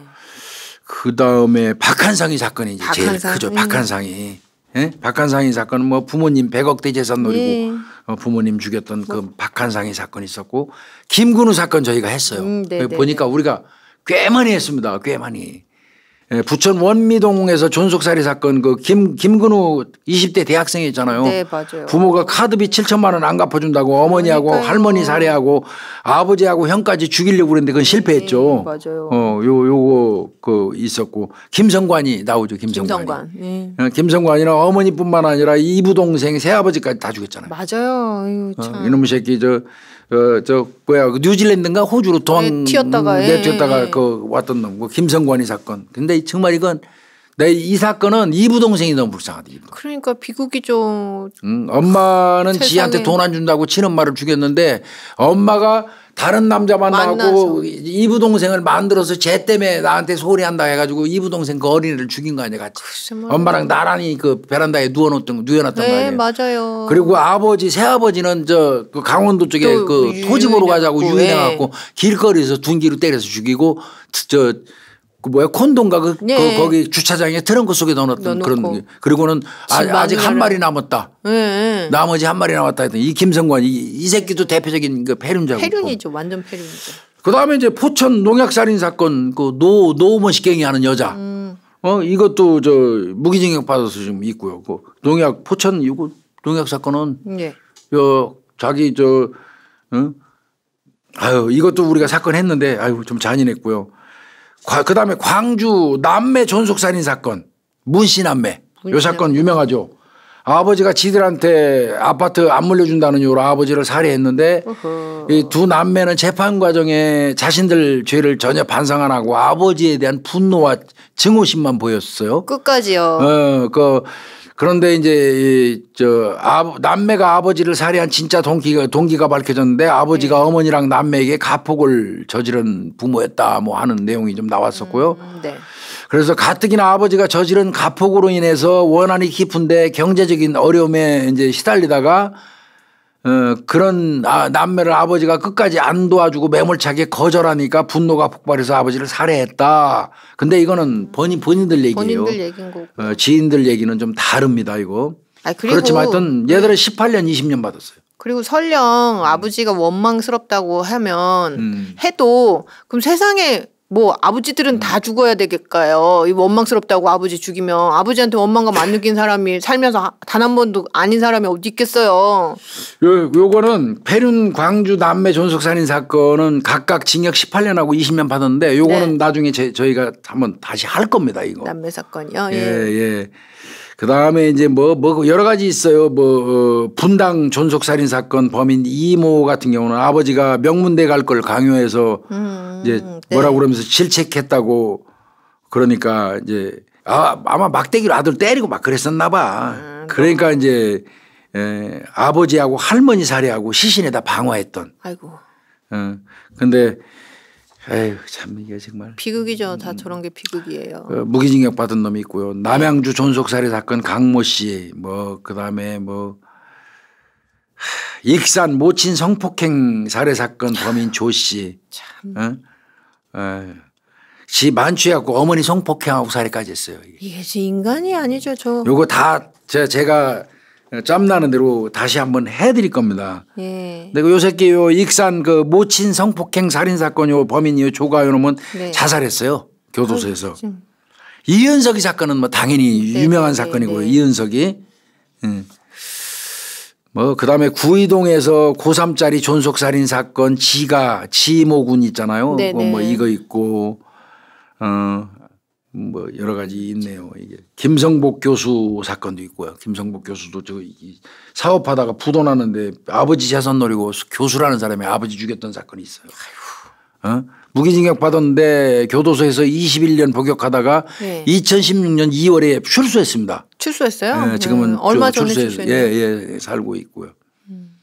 그 다음에 박한상이 사건이 이제 박한상. 제일 크죠. 음. 박한상이. 예? 박한상이 사건은 뭐 부모님 100억 대재산 노리고 예. 어, 부모님 죽였던 그 뭐. 박한상이 사건이 있었고 김근우 사건 저희가 했어요. 음, 네, 네, 보니까 우리가 꽤 많이 했습니다. 꽤 많이. 예, 부천 원미동에서 존속살이 사건 그 김 김근우 20대 대학생이 있잖아요. 네, 맞아요. 부모가 카드비 7천만 원 안 갚아준다고 어머니하고 그러니까요. 할머니 살해하고 아버지하고 형까지 죽이려고 그랬는데 그건 실패했죠. 네, 맞아요. 어, 요 요거 그 있었고 김성관이 나오죠. 김성관 김성관. 네. 어, 김성관이는 어머니뿐만 아니라 이부동생 새아버지까지 다 죽였잖아요. 맞아요. 아유, 어, 이놈 새끼 저 어저 뭐야 그 뉴질랜드인가 호주로 도망 네, 튀었다가 네, 예, 튀었다가 예, 예. 그 왔던 놈, 그 김성관이 사건. 근데 근데 정말 이건 내 이 사건은 이부동생이 너무 불쌍하다. 이부 그러니까 비극이 좀. 음, 엄마는 세상에. 지한테 돈 안 준다고 친엄마를 죽였는데 엄마가 다른 남자 만나고 이부동생을 만들어서 쟤 때문에 나한테 소리한다 해가지고 이부동생 그 어린이를 죽인 거 아니야 같이. 엄마랑 나란히 그 베란다에 누워놓던 누워놨던 네, 거 아니에요. 맞아요. 그리고 아버지 새아버지는 저그 강원도 쪽에 그 토지 보러 가자고 유인해갖고 예. 길거리에서 둔기로 때려서 죽이고 저그 뭐야 콘돔가 그, 예. 그 네. 거기 주차장에 트렁크 속에 넣어놨던 그런 그리고는 아, 직한 마리 남았다. 예. 나머지 한 마리 남았다 했더니 이 김성관 이, 이 새끼도 대표적인 그 폐륜자고. 폐륜이죠, 완전 폐륜이죠. 그 다음에 이제 포천 농약살인 사건 그노 노무원 식갱이 하는 여자. 음. 어 이것도 저 무기징역 받아서 지금 있고요. 그 농약 포천 이거 농약 사건은 예. 저 자기 저 어? 아유 이것도 우리가 사건 했는데 아유 좀 잔인했고요. 그 다음에 광주 남매 존속살인 사건 문신 남매 요 사건 유명하죠. 아버지가 지들한테 아파트 안 물려준다는 이유로 아버지를 살해했는데 이 두 남매는 재판 과정에 자신들 죄를 전혀 반성 안 하고 아버지에 대한 분노와 증오심만 보였어요. 끝까지요. 어, 그 그런데 이제 이저 남매가 아버지를 살해한 진짜 동기가 동기가 밝혀졌는데 아버지가 네. 어머니랑 남매에게 가폭을 저지른 부모였다 뭐 하는 내용이 좀 나왔었고요. 음, 네. 그래서 가뜩이나 아버지가 저지른 가폭으로 인해서 원한이 깊은데 경제적인 어려움에 이제 시달리다가 어, 그런 아, 남매를 아버지가 끝까지 안 도와주고 매몰차게 거절하니까 분노가 폭발해서 아버지를 살해했다. 근데 이거는 본인 본인들 얘기예요. 본인들 얘기 거고. 어, 지인들 얘기는 좀 다릅니다 이거. 아니, 그렇지만 하여튼 음. 얘들은 18년 20년 받았어요. 그리고 설령 아버지가 원망스럽다고 하면 음. 해도 그럼 세상에 뭐 아버지들은 음. 다 죽어야 되겠까요? 이 원망스럽다고 아버지 죽이면 아버지한테 원망감 안 느낀 사람이 살면서 단 한 번도 아닌 사람이 어디 있겠어요? 요 요거는 페륜 광주 남매 존속 살인 사건은 각각 징역 18년하고 20년 받았는데 요거는 네. 나중에 제, 저희가 한번 다시 할 겁니다 이거. 남매 사건이요. 예. 예. 예. 그 다음에 이제 뭐, 뭐 여러 가지 있어요. 뭐, 어, 분당 존속살인 사건 범인 이모 같은 경우는 아버지가 명문대 갈 걸 강요해서 음, 이제 네. 뭐라고 그러면서 질책했다고 그러니까 이제 아, 아마 막대기로 아들 때리고 막 그랬었나 봐. 음, 그러니까 너무. 이제 에, 예, 아버지하고 할머니 살해하고 시신에다 방화했던. 아이고. 어, 근데 에휴 참 이게 정말 비극이죠. 다 음. 저런 게 비극이에요. 그 무기징역 받은 놈이 있고요. 남양주 존속살해 사건 강모 씨, 뭐 그다음에 뭐 하, 익산 모친 성폭행 살해 사건 범인 조 씨, 참, 어? 어. 지만취하고 어머니 성폭행하고 살해까지 했어요. 이게, 이게 인간이 아니죠, 저. 요거 다 제가 그러니까 짬나는 대로 다시 한번 해드릴 겁니다. 예. 근데 그 요새끼 요 익산 그 모친 성폭행 살인 사건 요 범인 요 조가요 놈은 네. 자살했어요 교도소에서. 아유, 좀. 이은석이 사건은 뭐 당연히 네, 네 유명한 네, 사건이고요 네. 이은석이. 음. 뭐 그다음에 구이동에서 고삼짜리 존속 살인 사건 지가 지모군 있잖아요. 네, 뭐, 뭐 이거 있고 어뭐 여러 가지 있네요. 이게 김성복 교수 사건도 있고요. 김성복 교수도 저 사업하다가 부도나는데 아버지 재산 노리고 교수라는 사람이 아버지 죽였던 사건이 있어요. 아휴. 어? 무기징역 받았는데 교도소에서 21년 복역하다가 네. 2016년 2월에 출소했습니다. 출소했어요? 예, 네, 지금은 네. 얼마 전에 출소해서 예, 예, 살고 있고요. 음.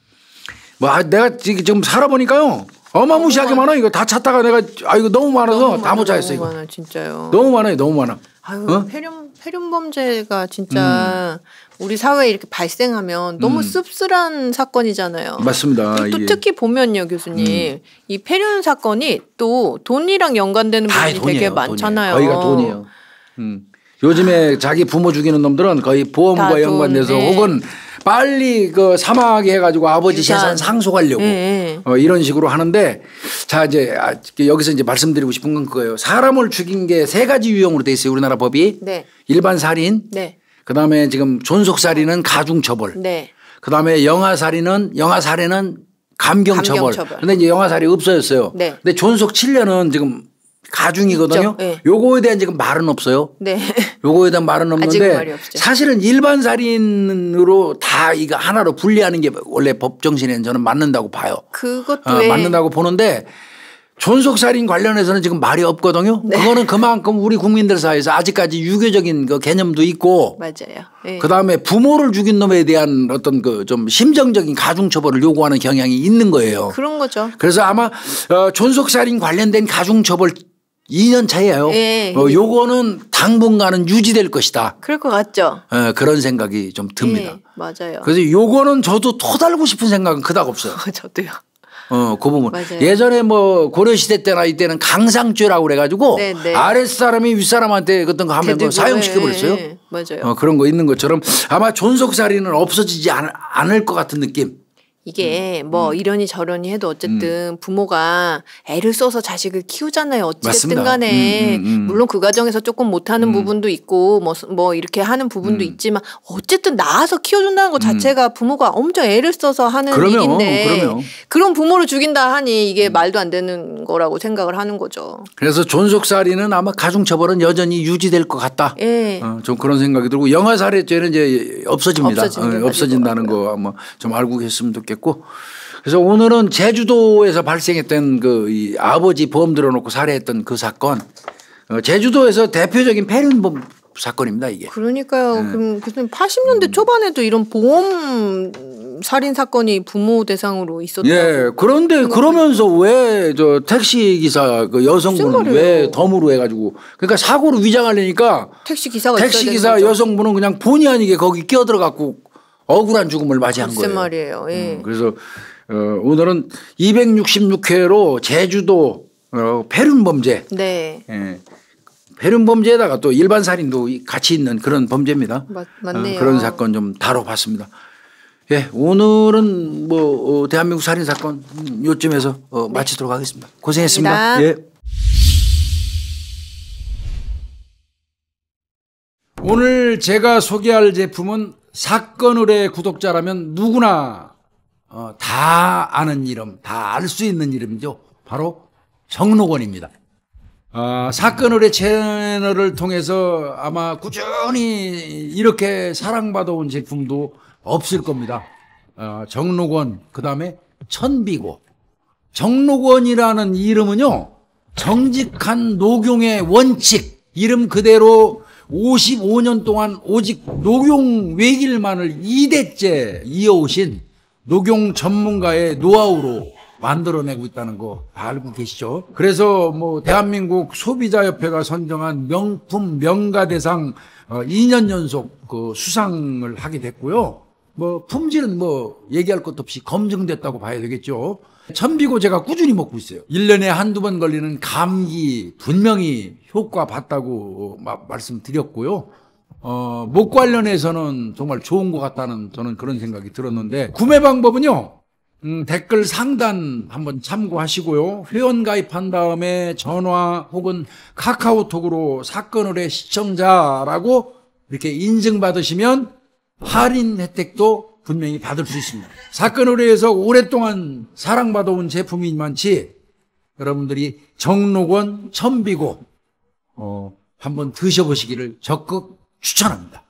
뭐 아, 내가 지금 살아보니까요. 어마무시하게 많아. 이거 다 찾다가 내가 아 이거 너무 많아서 다 못 찾았어 이거. 많아 진짜요. 너무 많아요. 너무 많아. 아유 어? 폐렴 폐렴 범죄가 진짜 음. 우리 사회에 이렇게 발생하면 너무 음. 씁쓸한 사건이잖아요. 맞습니다. 또 이게. 예. 특히 보면요 교수님 음. 이 폐렴 사건이 또 돈이랑 연관되는 부분이 되게 돈이에요. 많잖아요. 돈이에요. 거기가 돈이에요. 음. 요즘에 아. 자기 부모 죽이는 놈들은 거의 보험과 연관돼서 네. 혹은 빨리 그 사망하게 해가지고 아버지 재산 상속하려고 네. 어, 이런 식으로 하는데 자 이제 아, 여기서 이제 말씀드리고 싶은 건 그거예요. 사람을 죽인 게 세 가지 유형으로 돼 있어요. 우리나라 법이 네. 일반 살인, 네. 그 다음에 지금 존속살인은 가중처벌, 네. 그 다음에 영아살인은 영아살인은 감경처벌. 근데 이제 영아살이 없어졌어요. 네. 근데 존속 7년은 지금 가중이거든요. 네. 요거에 대한 지금 말은 없어요. 네. 요거에 대한 말은 없는데 사실은 일반 살인으로 다 이거 하나로 분리하는 게 원래 법 정신에는 저는 맞는다고 봐요. 그것도 어, 맞는다고 보는데 존속 살인 관련해서는 지금 말이 없거든요. 네. 그거는 그만큼 우리 국민들 사이에서 아직까지 유교적인 그 개념도 있고 맞아요. 네. 그다음에 부모를 죽인 놈에 대한 어떤 그 좀 심정적인 가중 처벌을 요구하는 경향이 있는 거예요. 그런 거죠. 그래서 아마 어, 존속 살인 관련된 가중 처벌 2년 차예요. 예. 어, 요거는 당분간은 유지될 것이다. 그럴 것 같죠. 예, 그런 생각이 좀 듭니다. 예, 맞아요. 그래서 요거는 저도 토달고 싶은 생각은 그닥 없어요. 저도요. 어, 그 부분. 맞아요. 예전에 뭐 고려시대 때나 이때는 강상죄라고 그래가지고 네, 네. 아랫사람이 윗사람한테 어떤 거 하면 뭐 그 사용시켜버렸어요. 예, 네, 예, 맞아요. 어, 그런 거 있는 것처럼 아마 존속살인은 없어지지 않, 을것 같은 느낌. 이게 음. 뭐 음. 이러니 저러니 해도 어쨌든 음. 부모가 애를 써서 자식을 키우잖아요. 어쨌든 간에. 음, 음, 음. 물론 그 과정에서 조금 못하는 부분도 있고 뭐, 뭐 이렇게 하는 부분도 있지만 어쨌든 낳아서 키워준다는 것 자체가 부모가 엄청 애를 써서 하는 그럼요. 어, 일인데 그럼요. 그런 부모를 죽인다 하니 이게 말도 안 되는 거라고 생각을 하는 거죠. 그래서 존속살이는 아마 가중처벌은 여전히 유지될 것 같다. 예. 어, 좀 그런 생각이 들고 영아살해죄는 이제 없어집니다. 어, 없어진다는 거 아마 뭐 좀 알고 계시면 좋겠 있겠고 그래서 오늘은 제주도에서 발생했던 그이 아버지 범 들어놓고 살해했던 그 사건 어, 제주도에서 대표적인 폐륜범 사건입니다 이게. 그러니까요. 네. 그럼 80년대 음. 초반에도 이런 보험 살인 사건이 부모 대상으로 있었다. 예. 그런데 그러면서 왜 저 택시 기사 그 여성분 왜 덤으로 해가지고 그러니까 사고를 위장하려니까 택시 기사가 택시 기사 여성분은 그냥 본의 아니게 거기 끼어들어갖고 억울한 죽음을 맞이한 거예요. 말이에요. 예. 음, 그래서 어, 오늘은 266회로 제주도 어, 폐륜 범죄. 네. 예. 폐륜 범죄에다가 또 일반 살인도 같이 있는 그런 범죄입니다. 맞, 맞네요. 어, 그런 사건 좀 다뤄봤습니다. 예, 오늘은 뭐 어, 대한민국 살인 사건 요쯤에서 어, 네. 마치도록 하겠습니다. 고생했습니다. 감사합니다. 예. 오늘 제가 소개할 제품은 사건 의뢰 구독자라면 누구나 어, 다 아는 이름, 다 알 수 있는 이름이죠. 바로 정록원입니다. 아, 사건 의뢰 채널을 통해서 아마 꾸준히 이렇게 사랑받아온 제품도 없을 겁니다. 아, 정록원, 그 다음에 천비고. 정록원이라는 이름은요, 정직한 녹용의 원칙, 이름 그대로 55년 동안 오직 녹용 외길만을 2대째 이어오신 녹용 전문가의 노하우로 만들어내고 있다는 거 알고 계시죠? 그래서 뭐 대한민국 소비자협회가 선정한 명품 명가 대상 2년 어, 연속 그 수상을 하게 됐고요. 뭐 품질은 뭐 얘기할 것도 없이 검증됐다고 봐야 되겠죠. 천비고 제가 꾸준히 먹고 있어요. 1년에 한두 번 걸리는 감기 분명히 효과 봤다고 말씀드렸고요. 어, 목 관련해서는 정말 좋은 것 같다는 저는 그런 생각이 들었는데 구매 방법은요. 음, 댓글 상단 한번 참고하시고요. 회원 가입한 다음에 전화 혹은 카카오톡으로 사건을 해 시청자라고 이렇게 인증받으시면 할인 혜택도 분명히 받을 수 있습니다. 사건으로 해서 오랫동안 사랑받아온 제품이 많지 여러분들이 정록원 천비고 어, 한번 드셔보시기를 적극 추천합니다.